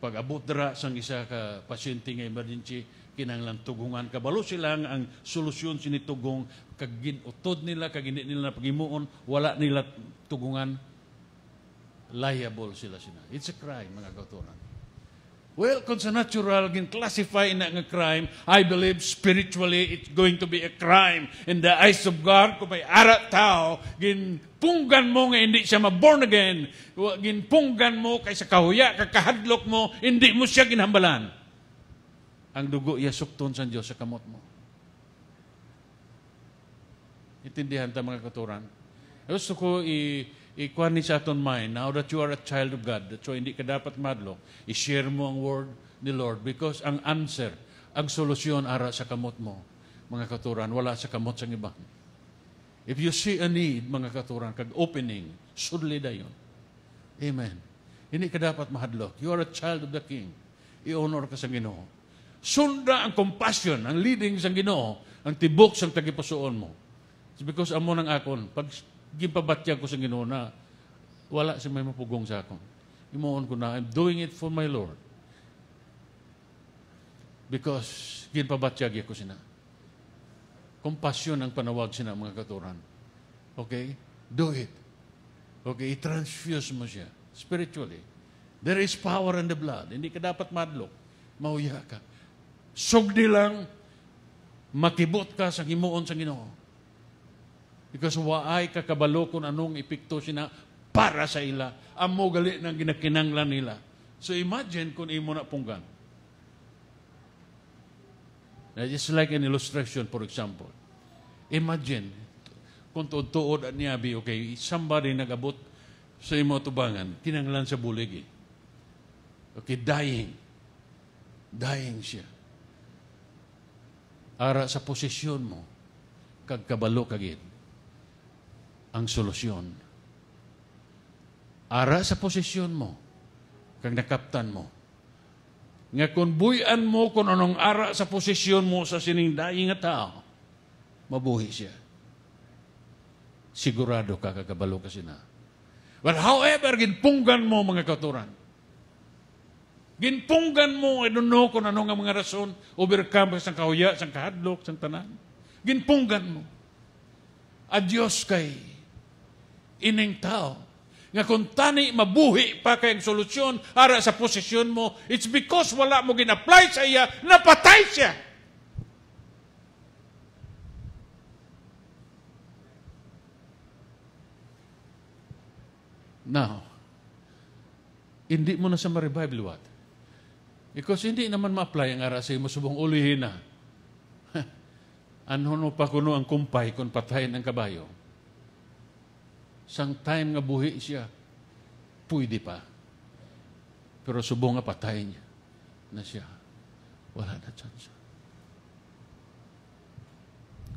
pag abot dira sang isa ka pasyente nga emergency, kinanglan tugungan. Kabalo silang ang solusyon sinitugong, kag ginutod nila, kag nila pagimuon, wala nila tugungan, liable sila sina. It's a crime, mga kautunan. Well, kung sa natural, classify na nga crime, I believe spiritually it's going to be a crime in the eyes of God. Kung may arat tao, gin-punggan mo nga hindi siya ma-born again, Gin-punggan mo kay sa kahuya, kakahadlok mo, hindi mo siya ginhambalan. Ang dugo, yasukton sa Diyos sa kamot mo. Itindihan ta mga katuran. Gusto ko i- ikuan ni sa aton mind, now that you are a child of God, so hindi ka dapat madlo, i-share mo ang word ni Lord because ang answer, ang solusyon ara sa kamot mo, mga katuran, wala sa kamot sa iba. If you see a need, mga katuran, kag opening, sudli dayon. Amen. Hindi ka dapat mahadlok. You are a child of the King. I-honor ka sa Ginoo. Sunda ang compassion, ang leading sa Ginoo, ang tibok sa tagipasuon mo. It's because amo nang akon, pag gipabatyag ko sa Ginoona, wala si may mapugong sa akon. Imuon ko na, I'm doing it for my Lord. Because ginpabatyag ko sina. Kompasyon ang panawag sina mga katuran. Okay? Do it. Okay? I-transfuse mo siya spiritually. There is power in the blood. Hindi ka dapat madlok. Mauya ka. Sugdi lang, makibot ka sa gimuon sa Ginoo. Because waay kakabalo kung anong epekto sina para sa ila. Amo gali ng ginakinanglan nila. So imagine kung imo na punggan. Just like an illustration, for example. Imagine, kung tuod-tuod at niyabi, okay, somebody nagabot sa imo tubangan, kinanglan sa buligi. Okay, dying. Dying siya. Ara sa posisyon mo, kagkabalo kagid ang solusyon. Ara sa posisyon mo, kag nakaptan mo. Nga kung buyan mo kung anong ara sa posisyon mo sa siningdaing nga tao, mabuhi siya. Sigurado ka kakabalo ka sina. But however, ginpunggan mo mga katuran. Ginpunggan mo, I don't know kung anong mga rason, overcome sa kahuya, sa kahadlok, sa tanan. Ginpunggan mo. Adios kay ining tao. Nga kung tani mabuhi pa kay ang solusyon ara sa posisyon mo, it's because wala mo ginapply sa iya, napatay siya. Now, hindi mo na sa ma-revive liwat. Because hindi naman ma-apply ang ara sa imo subong ulihin na. ano no pa kuno ang kumpay kung patayin ang kabayo? sang time nga buhi siya, pwede pa. Pero subo nga patay niya na siya. Wala na chance.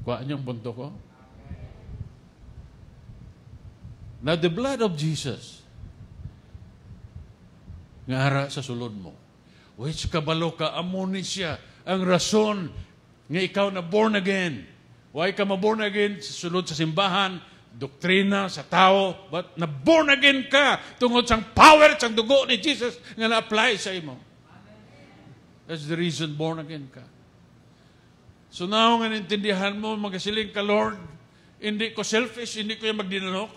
Kuha niyo ang punto ko? Now, the blood of Jesus nga ara sa sulod mo. Which kabalo ka, amuni siya ang rason nga ikaw na born again. Why ka ma-born again sa sulod sa simbahan, doktrina sa tao, but na-born again ka tungod sa power sa dugo ni Jesus nga na-apply sa imo. That's the reason born again ka. So now nga intindihan mo, magasiling ka, Lord, hindi ko selfish, hindi ko yung magdinanok.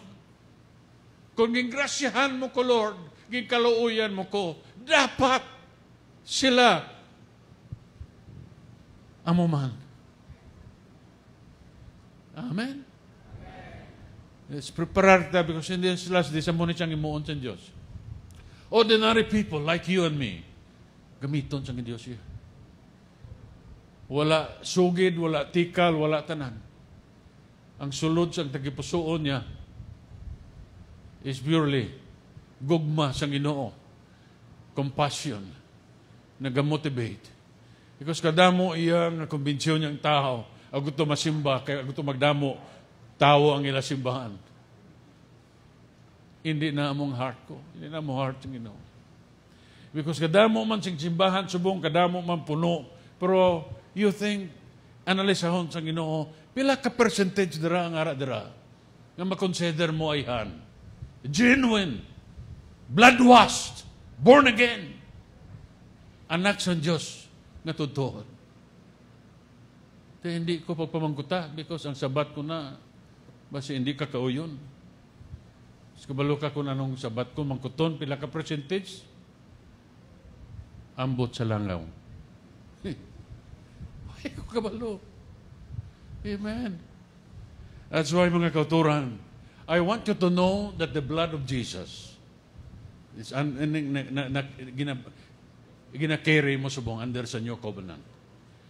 Kung gingrasyahan mo ko, Lord, ginkaluuyan mo ko, dapat sila amuman. Amen? It's prepared because in this last day, saan mo siyang imuon sa Diyos. Ordinary people like you and me, gamiton sa Diyos siya. Wala sugid, wala tikal, wala tanan. Ang sulod sa tagipusoon niya is purely gugma sa Ginoo, compassion, nagamotivate. Because kadamo iyang kumbensyon niyang tao, aguto masimba, kaya aguto magdamo tao ang ila simbahan. Hindi na among heart ko. Hindi na among heart ng Ginoo. Because kadamo man sing simbahan subong, kadamo man puno. Pero you think, analisahon sa Ginoo, pila ka percentage dira ang ara dira nga makonsider mo ay han. Genuine, blood-washed, born again, anak sa Diyos na tutuhon. Kaya hindi ko pagpamangkuta because ang sabat ko na Basi hindi ka kauyon. Kabalo ka kung anong sabat ko, mangkuton, pila ka percentage, ambot sa langaw. Ay, ko kabalo. Amen. That's why mga kauturan, I want you to know that the blood of Jesus is un- na, na, na, gina, gina-carry mo subong under sa new covenant.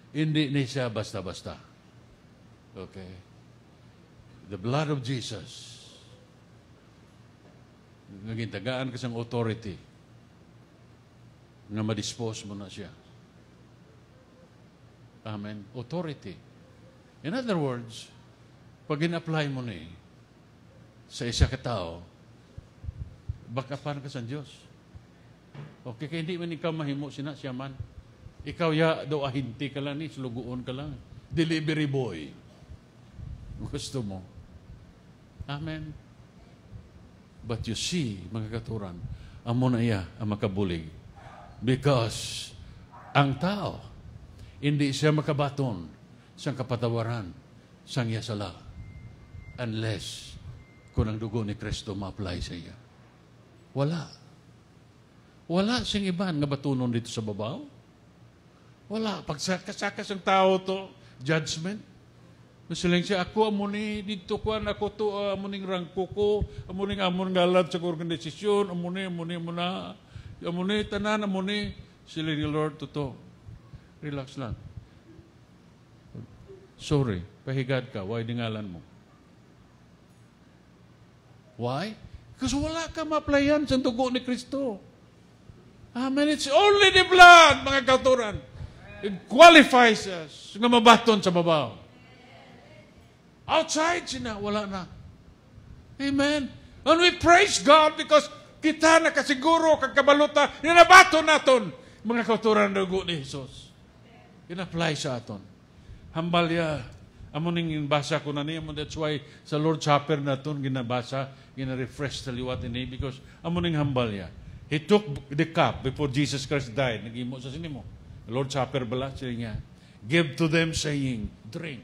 Hindi na basta-basta. Okay. The blood of Jesus. Naging tagaan ka sa authority na madispose mo na siya. Amen. Authority. In other words, pag in-apply mo na ni sa isa ka tao, baka parang ka sa Diyos. Okay, kaya hindi man ikaw mahimo sina siya man. Ikaw ya, daw ahinti ka lang ni, eh, slugoon ka lang. Delivery boy. Gusto mo. Amen. But you see, mga katuran, amo na iya ang makabulig. Because ang tao, hindi siya makabaton sa kapatawaran sa iya sala. Unless kung ang dugo ni Kristo ma-apply sa iya. Wala. Wala siyang iban nga batunon dito sa babaw. Wala. Pag sakas-sakas ang tao to, judgment, Masiling siya, ako amuni dito kuan ako to ah, amuning rangko ko, amuning amon galad sa organisasyon, amuni amuni muna, amuni tanan amuni siling ni Lord toto. Relax lang. Sorry, pahigad ka, why dingalan mo? Why? Kasi wala ka maplayan sa dugo ni Kristo. Amen. It's only the blood, mga katuran. It qualifies us nga mabaton sa babaw. Outside, sina, wala na. Amen. And we praise God because kita na kasiguro, kagkabaluta, ninabato naton mga kauturan ng ni Jesus. Inapply sa aton. Hambalya, amo ning ginbasa ko na niya, that's why sa Lord Supper naton ginabasa, gina-refresh sa liwat ni because amo ning hambalya. He took the cup before Jesus Christ died. Nagimo sa sinimo. Lord Chapter bala sila niya. Give to them saying, drink.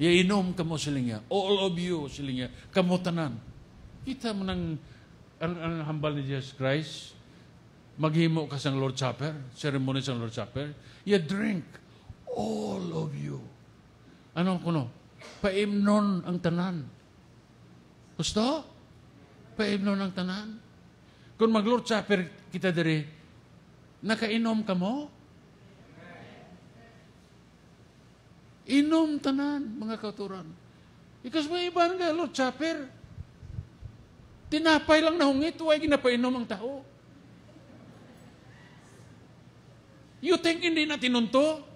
Iinom kamo sila nga. All of you sila nga. Kamo tanan. Kita mo ng ang, ang hambal ni Jesus Christ. Maghimo ka sa Lord Supper, ceremony sa Lord Supper. You drink. All of you. Ano kuno? Paimnon ang tanan. Gusto? Paimnon ang tanan. Kung mag-Lord Supper kita diri, nakainom ka mo, Inom tanan, mga kauturan. Because may iba nga, Lord Chopper, tinapay lang na hungit, huwag ginapainom ang tao. You think hindi na tinunto?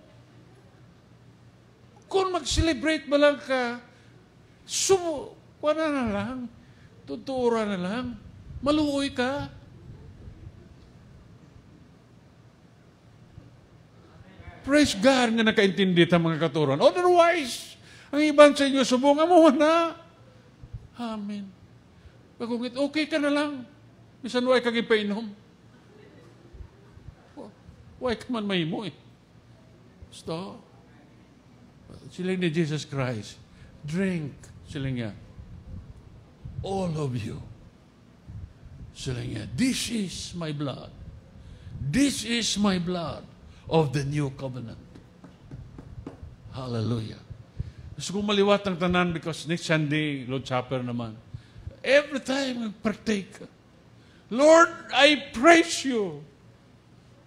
Kung mag-celebrate ba lang ka, subo, na lang, tutura na lang, maluoy ka, Praise God nga nakaintindi ta mga katuron. Otherwise, ang iban sa inyo, subungan mo na. Amen. Pagungit, okay ka na lang. Bisan wa'y kag ipainom. Wa'y ka man mahimo eh. Basta. Siling ni Jesus Christ, drink, siling niya, all of you. Siling niya, this is my blood. This is my blood of the new covenant. Hallelujah. Gusto kong maliwat ang tanan because next Sunday, Lord Chapter naman, every time I partake, Lord, I praise you.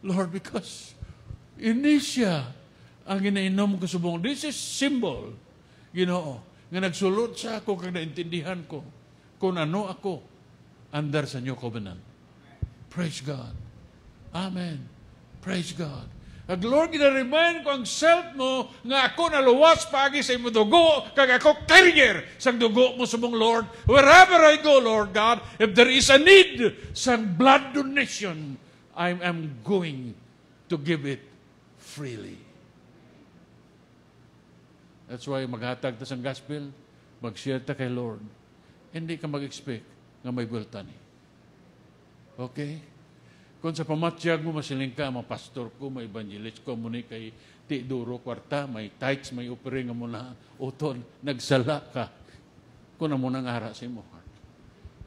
Lord, because inisya ang inainom ko subong. This is symbol, you know, nga nagsulod sa ako kag naintindihan ko kung ano ako under sa new covenant. Praise God. Amen. Praise God. Ang Lord, gina-remind ko ang self mo nga ako naluwas pagi sa imo dugo, kag ako carrier sa dugo mo sa mong Lord. Wherever I go, Lord God, if there is a need sa blood donation, I am going to give it freely. That's why maghatag ta sa gospel, mag-share ta kay Lord. Hindi ka mag-expect na may bultan. Okay? Kung sa pamatyag mo, masiling ka, mga pastor ko, may evangelist ko, muni kay Tiduro kwarta, may tights, may offering mo na uton, nagsala ka. Kung na mo nang ara sa imo heart.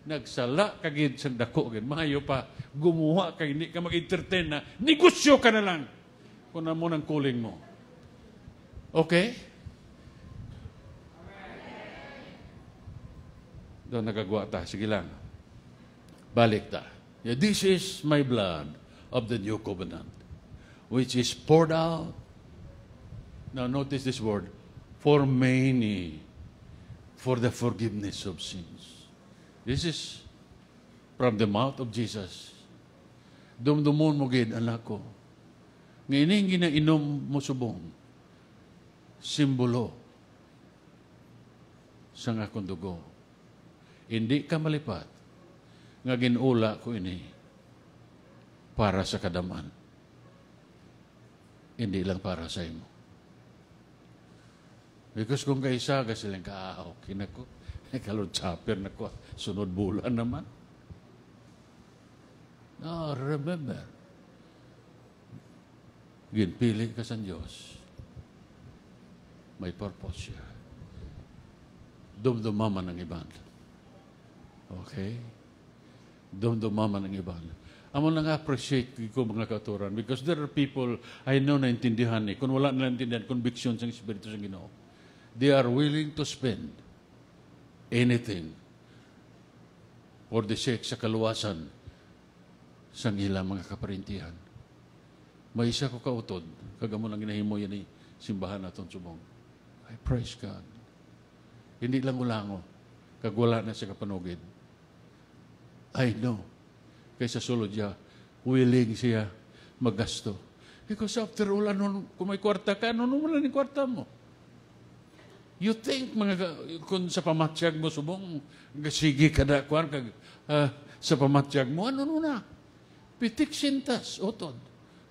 Nagsala ka gid sa dako gid. Mayo pa, gumuha ka, hindi ka mag-entertain na, negosyo ka na lang. Kung na mo nang calling mo. Okay? Doon nagagawa ta. Sige lang. Balik ta. Yeah, this is my blood of the new covenant, which is poured out. Now, notice this word for many, for the forgiveness of sins. This is from the mouth of Jesus. Dumdumon mo gid, anak ko. Ngayon ginainom mo subong. Simbolo sa akong dugo. Hindi ka malipat nga ginula ko ini para sa kadaman. Hindi lang para sa imo. Because kung kaisa, kasi lang kaahaw, kinako, kalod chopper na ko, sunod bulan naman. No, remember. Ginpili ka sa Diyos. May purpose siya. man ang iban. Okay? dumdumaman ng iba. Amo lang appreciate ko mga katuran because there are people I know na intindihan ni, eh. Kung wala nila intindihan, conviction sa Espiritu sa Ginoo. They are willing to spend anything for the sake sa kaluwasan sa ilang mga kaparintihan. May isa ko kautod, kagamo lang ginahimo yan ni simbahan naton subong. I praise God. Hindi lang ulango, kagwala na sa kapanugid I know. Kaysa sulod siya, willing siya magasto. Because after all, ano, kung may kwarta ka, ano naman lang yung kwarta mo? You think, mga, kung sa pamatsyag mo, subong, sige ka na, kwarta, uh, ah, sa pamatsyag mo, ano, ano na? Pitik sintas, otod.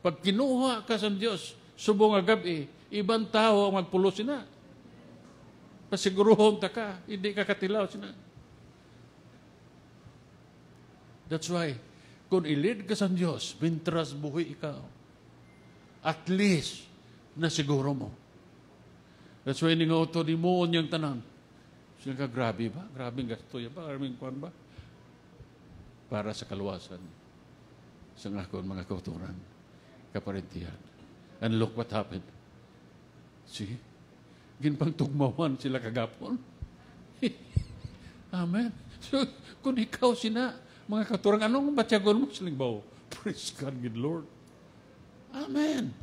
Pag kinuha ka sa Diyos, subong agab eh, ibang tao ang magpulo sina. Pasiguruhon ta ka, hindi ka katilaw sina. That's why, kung ilid ka sa Diyos, bintras buhay ikaw, at least, nasiguro mo. That's why, nga auto ni mo niyang tanan. Sila ka, grabe ba? Grabe gasto yan ba? Grabe kwan ba? Para sa kaluwasan, sa ngakon mga kauturan, kaparintihan. And look what happened. See? Ginpang tugmawan sila kagapon. Amen. So, kung ikaw sina, mga katurang, anong batyagon mo? Siling ba, oh, praise God, good Lord. Amen.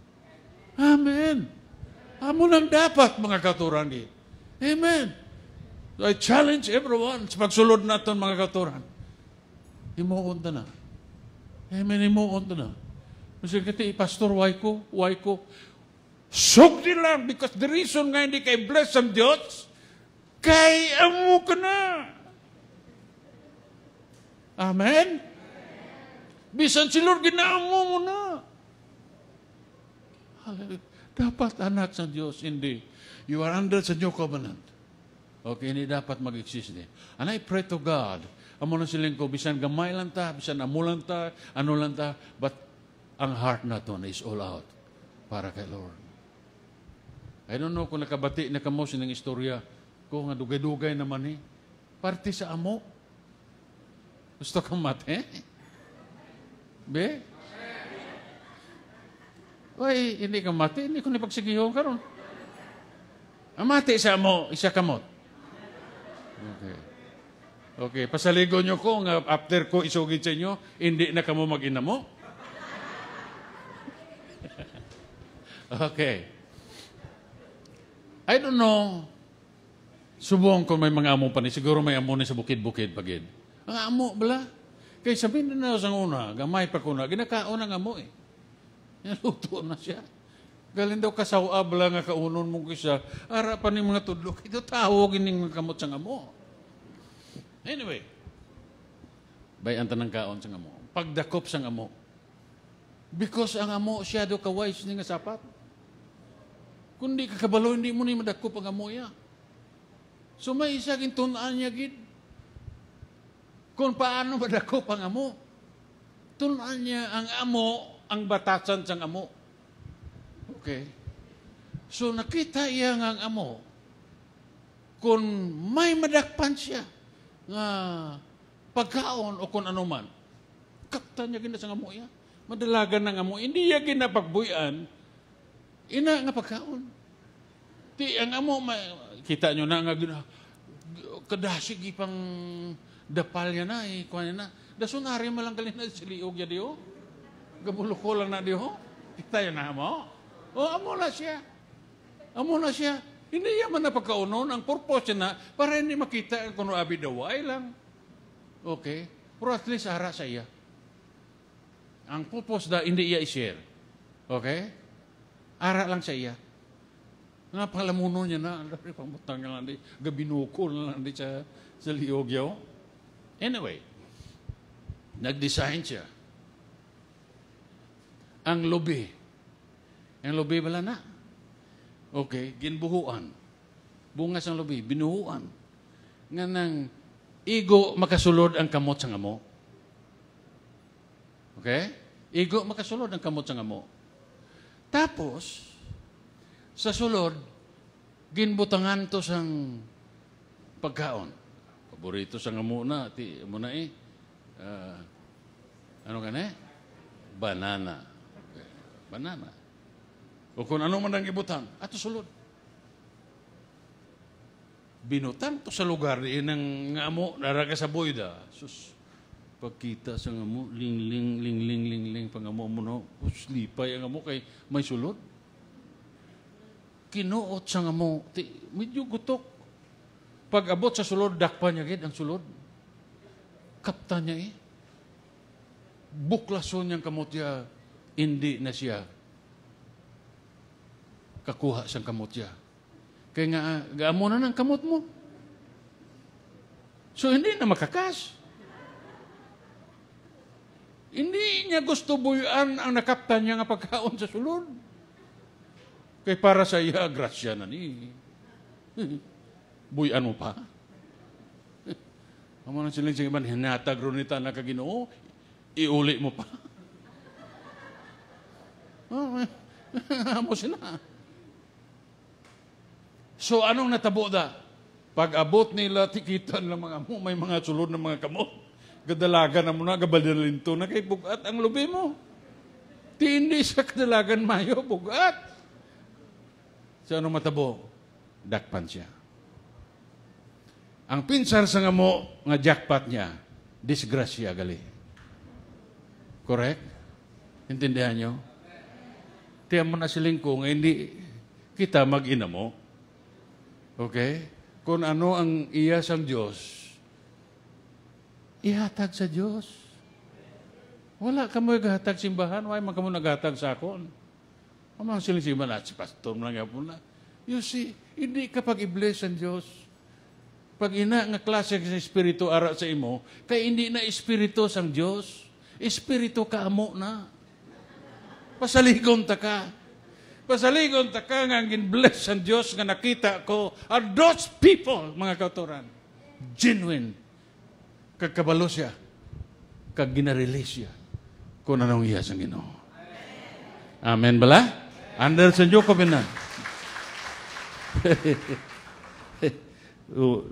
Amen. Amo nang dapat, mga katurang di. Amen. So I challenge everyone sa pagsulod natin, mga katurang. Himuon na na. Amen, himuon na na. Kasi kati, Pastor, why ko? Why ko? Sugdi lang because the reason nga hindi kay bless ang Diyos, kay amu ka na. Amen? Bisan si Lord, ginaamo mo na. Dapat anak sa Diyos, hindi. You are under sa new covenant. Okay, hindi dapat mag-exist din. And I pray to God, amo na siling ko, bisan gamay lang ta, bisan amulan ta, ano lang ta, but ang heart na to is all out para kay Lord. I don't know kung nakabati na kamo ng istorya ko nga dugay-dugay naman eh. Parte sa amo. Gusto kang mate? Be? Uy, hindi ka mate. Hindi ko nipagsigihon ka ron. Ang ah, mate isa mo, isa kamot. Okay. Okay, pasaligo nyo ko nga after ko isugit sa inyo, hindi na kamo mag mo. okay. I don't know. Subong kung may mga amo pa ni. Siguro may amo ni sa bukid-bukid pagid. -bukid. -bukid ang amo bala. Kay sabihin na sa una, gamay pa kuna, ginakaon ang amo eh. Naluto na siya. Galing daw kasawa bala nga kaunon mo kisa, ara pa ni mga tudlok, ito tao gining mga kamot sa amo. Anyway, bay bayan tanang kaon sa amo. Pagdakop sa amo. Because ang amo siya do kawais ni nga sapat. Kundi kakabalo, hindi mo ni madakop ang amo ya. So may isa gintunaan niya gid kung paano madakop ang amo. Tunan niya ang amo, ang batasan sang amo. Okay? So nakita iya nga ang amo, kung may madakpan siya nga pagkaon o kung anuman, kapta niya gina sa amo iya. Madalagan ng amo, hindi iya ginapagbuyan, ina nga pagkaon. Ti ang amo, ma, kita nyo na nga, kadasig ipang dapal niya na, eh, kuha ari na. lang malanggalin na siliog niya diyo. Oh. Gabulukulan na diyo. Oh. Kita na mo. Oh, amo na siya. Amo na siya. Hindi yaman na pagkaunon. Ang purpose na, para hindi makita kung ano abi daway lang. Okay? Pero at least ara sa iya. Ang purpose da, hindi iya i-share. Okay? Ara lang sa iya. Nga palamuno niya na, ang pangmutang nga lang di, gabinukol lang di sa, sa liog yaw. Anyway, nag-design siya. Ang lobby. Ang lobby wala na. Okay, ginbuhuan. Bungas ang lobby, binuhuan. Nga nang ego makasulod ang kamot sa ngamo. Okay? Ego makasulod ang kamot sa ngamo. Tapos, sa sulod, ginbutangan to sang pagkaon. Paborito sa nga muna, ti muna eh. Uh, ano ka eh? Banana. Banana. O kung ano man ang ibutang, ato sulod. Binutang to sa lugar din ng nga mo, naraga sa boyda. Sus, pagkita sa nga mo, ling, ling, ling, ling, ling, ling, pang mo mo no, uslipay ang mo kay may sulod. Kinuot sa nga mo, ti, medyo gutok pag-abot sa sulod, dakpa niya gid ang sulod. Kapta niya eh. Buklason niyang kamutya, hindi na siya kakuha sa kamutya. Kaya nga, gaamo na ng kamot mo. So, hindi na makakas. Hindi niya gusto buyan ang nakapta niya nga pagkaon sa sulod. Kaya para sa iya, grasya na ni. Boy, ano pa? Amo na siling sing iban, hinatag ron nita na kaginoo, iuli mo pa. Oh, eh, amo sina. So, anong natabo da? Pag-abot nila, tikitan lang mga mo, may mga sulod ng mga kamot. Gadalaga na muna, gabadalinto na kay bugat ang lubi mo. Tindi sa kadalagan mayo, bugat. So, anong matabo? Dakpan siya. Ang pinsar sa nga mo, nga jackpot niya, disgrasya gali. Correct? Intindihan nyo? Tiyan mo na siling ko nga hindi kita mag mo. Okay? Kung ano ang iya sang Diyos, ihatag sa Diyos. Wala ka mo igatag simbahan, why man ka mo nagatag sa akon? Ang mga siling simbahan, ah, si pastor mo lang po na. You see, hindi kapag i-bless ang Diyos. Pag ina nga klase sa espiritu ara sa imo, kay hindi na espiritu sang Dios, espiritu ka amo na. Pasaligon ta ka. Pasaligon ta ka nga bless sang Dios nga nakita ko are those people, mga kauturan. Genuine. Kagkabalo siya. Kag ginarelease siya. Kung anong iya sang Ginoo. Amen Amen bala? Amen. Anderson Jacob na do,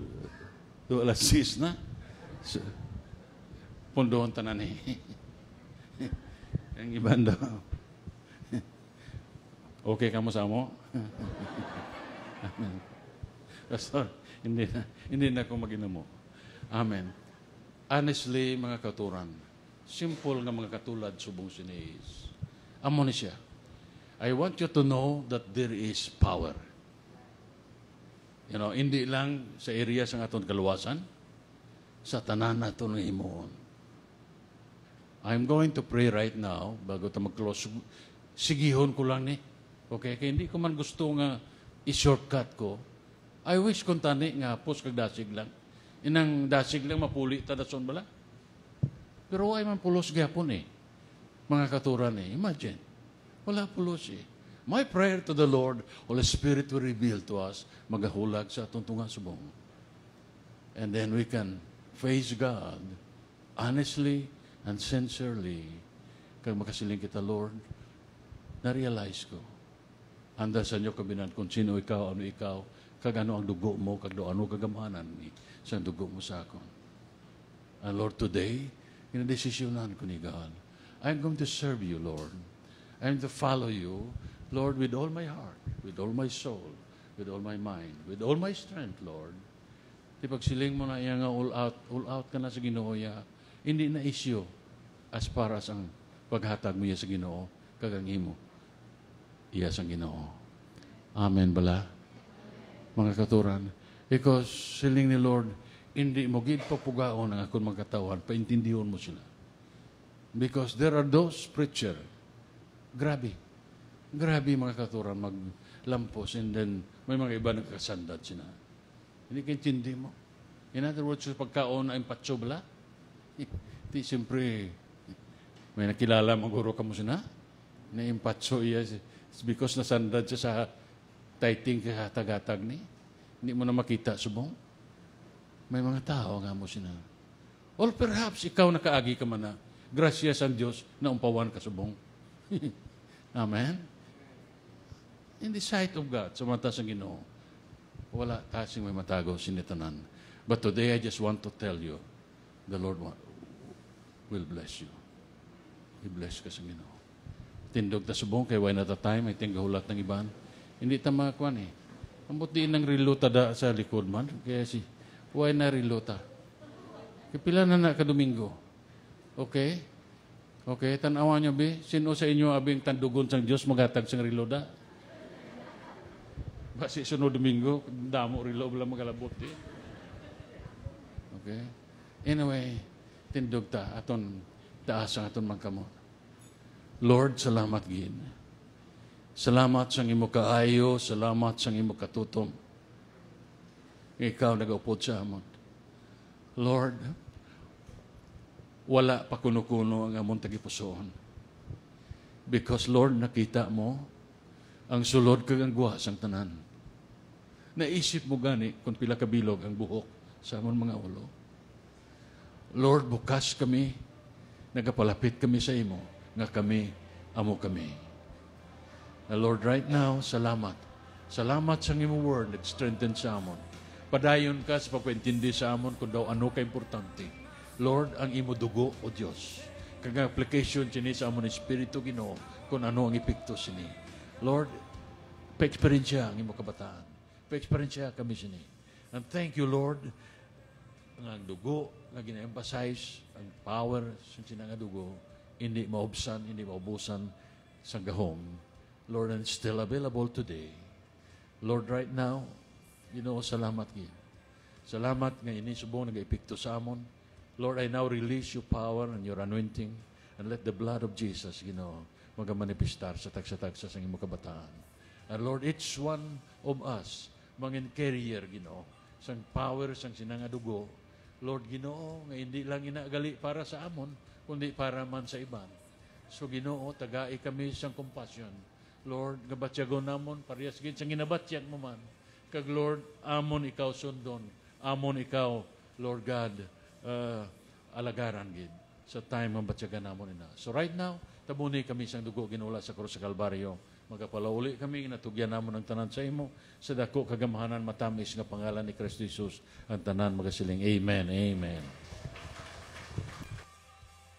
do alas 6 na. So, pundoon na ni. Ang ibang daw. okay ka mo sa mo? Amen. Pastor, oh, hindi na, hindi na ako maginom mo. Amen. Honestly, mga katuran, simple nga mga katulad subong siniis. Amo ni siya. I want you to know that there is power. You know, hindi lang sa area sa aton kaluwasan, sa tanan nato ng himuon. I'm going to pray right now bago ta mag-close. Sigihon ko lang ni. Okay, kay hindi ko man gusto nga i-shortcut ko. I wish kung tani nga post kag dasig lang. Inang dasig lang mapuli ta dason bala. Pero ay man pulos gyapon eh. Mga katuran eh. Imagine. Wala pulos eh. My prayer to the Lord, Holy Spirit will reveal to us, magahulag sa atong tunga subong. And then we can face God honestly and sincerely. Kag makasiling kita, Lord, na-realize ko, Anda sa inyo kabinan kung sino ikaw, ano ikaw, kag ano ang dugo mo, kag ano kagamanan ni sa dugo mo sa akon. And Lord, today, inadesisyonan ko ni God, I'm going to serve you, Lord. I'm to follow you Lord, with all my heart, with all my soul, with all my mind, with all my strength, Lord, di pagsiling mo na iya nga all out, all out ka na sa ginoo iya, hindi na isyo as far as ang paghatag mo iya sa ginoo, kagangi mo iya sa ginoo. Amen bala. Mga katuran, because siling ni Lord, hindi mo gid papugaon ang akong mga katawan, paintindihon mo sila. Because there are those preacher, grabe, Grabe mga katuran maglampos and then may mga iba nagkasandad sina. Hindi ka intindi mo. In other words, yung pagkaon ay patsobla. Hindi, siyempre, may nakilala mga guro ka mo sina. Naimpatso iya. It's because nasandad siya sa tighting kahatag-hatag ni. Hindi mo na makita subong. May mga tao nga mo sina. Or perhaps ikaw nakaagi ka man na. Gracias ang Diyos na umpawan ka subong. Amen? in the sight of God, sa mata sa Ginoo, wala kasing may matago, sinitanan. But today, I just want to tell you, the Lord will bless you. He bless ka sa Ginoo. Tindog ta subong, kay why not a time, I tinggahulat hulat ng iban. Hindi ta makakuan eh. Ang buti ng riluta da sa likod man. Kaya si, why na riluta? Kapila na na ka Domingo. Okay? Okay, tanawa nyo, be. Sino sa inyo abing tandugon sang Diyos magatag sang riluda? Basi sunod Domingo, damo rin loob lang magalabot eh. Okay? Anyway, tindog ta, aton, taas ang aton mangkamot. Lord, salamat gin. Salamat sa imo kaayo, salamat sa imo katutom. Ikaw nagaupod sa amon. Lord, wala pa kuno-kuno ang amon tagipusoon. Because Lord, nakita mo, ang sulod kag ang kagangguha sang tanan. Naisip mo gani kung pila kabilog ang buhok sa amon mga ulo. Lord, bukas kami, nagapalapit kami sa imo, nga kami, amo kami. Na Lord, right now, salamat. Salamat sa imo word, nag-strengthen sa amon. Padayon ka sa pagkwentindi sa amon kung daw ano ka importante. Lord, ang imo dugo o Diyos. Kag application sini sa amon Espiritu Ginoo kung ano ang epekto sini. Lord, pa-experience ang imo kabataan nagpa-experience siya commissioning. And thank you, Lord, ang dugo na gina-emphasize, ang power sa sinangadugo, hindi maubsan, hindi maubusan sa gahong. Lord, and still available today. Lord, right now, you know, salamat kayo. Salamat nga inisubong nag-epekto sa amon. Lord, I now release your power and your anointing and let the blood of Jesus, you know, magamanifestar sa tagsa-tagsa sa imong kabataan. And Lord, each one of us mangin carrier, Ginoo. Sang power, sang sinangadugo. Lord Ginoo, nga hindi lang inagali para sa amon, kundi para man sa iban. So Ginoo, tagai kami sang compassion. Lord, nga batyagon namon, parehas gid sang ginabatyag mo man. Kag Lord, amon ikaw sundon. Amon ikaw, Lord God, uh, alagaran gid sa time ang batyagan namon ina. So right now, tabuni kami sang dugo ginula sa krus sa Kalbaryo Magapalauli kami, natugyan namo ng tanan sa imo. Sa dako kagamhanan matamis nga pangalan ni Kristo Jesus, ang tanan magasiling. Amen. Amen.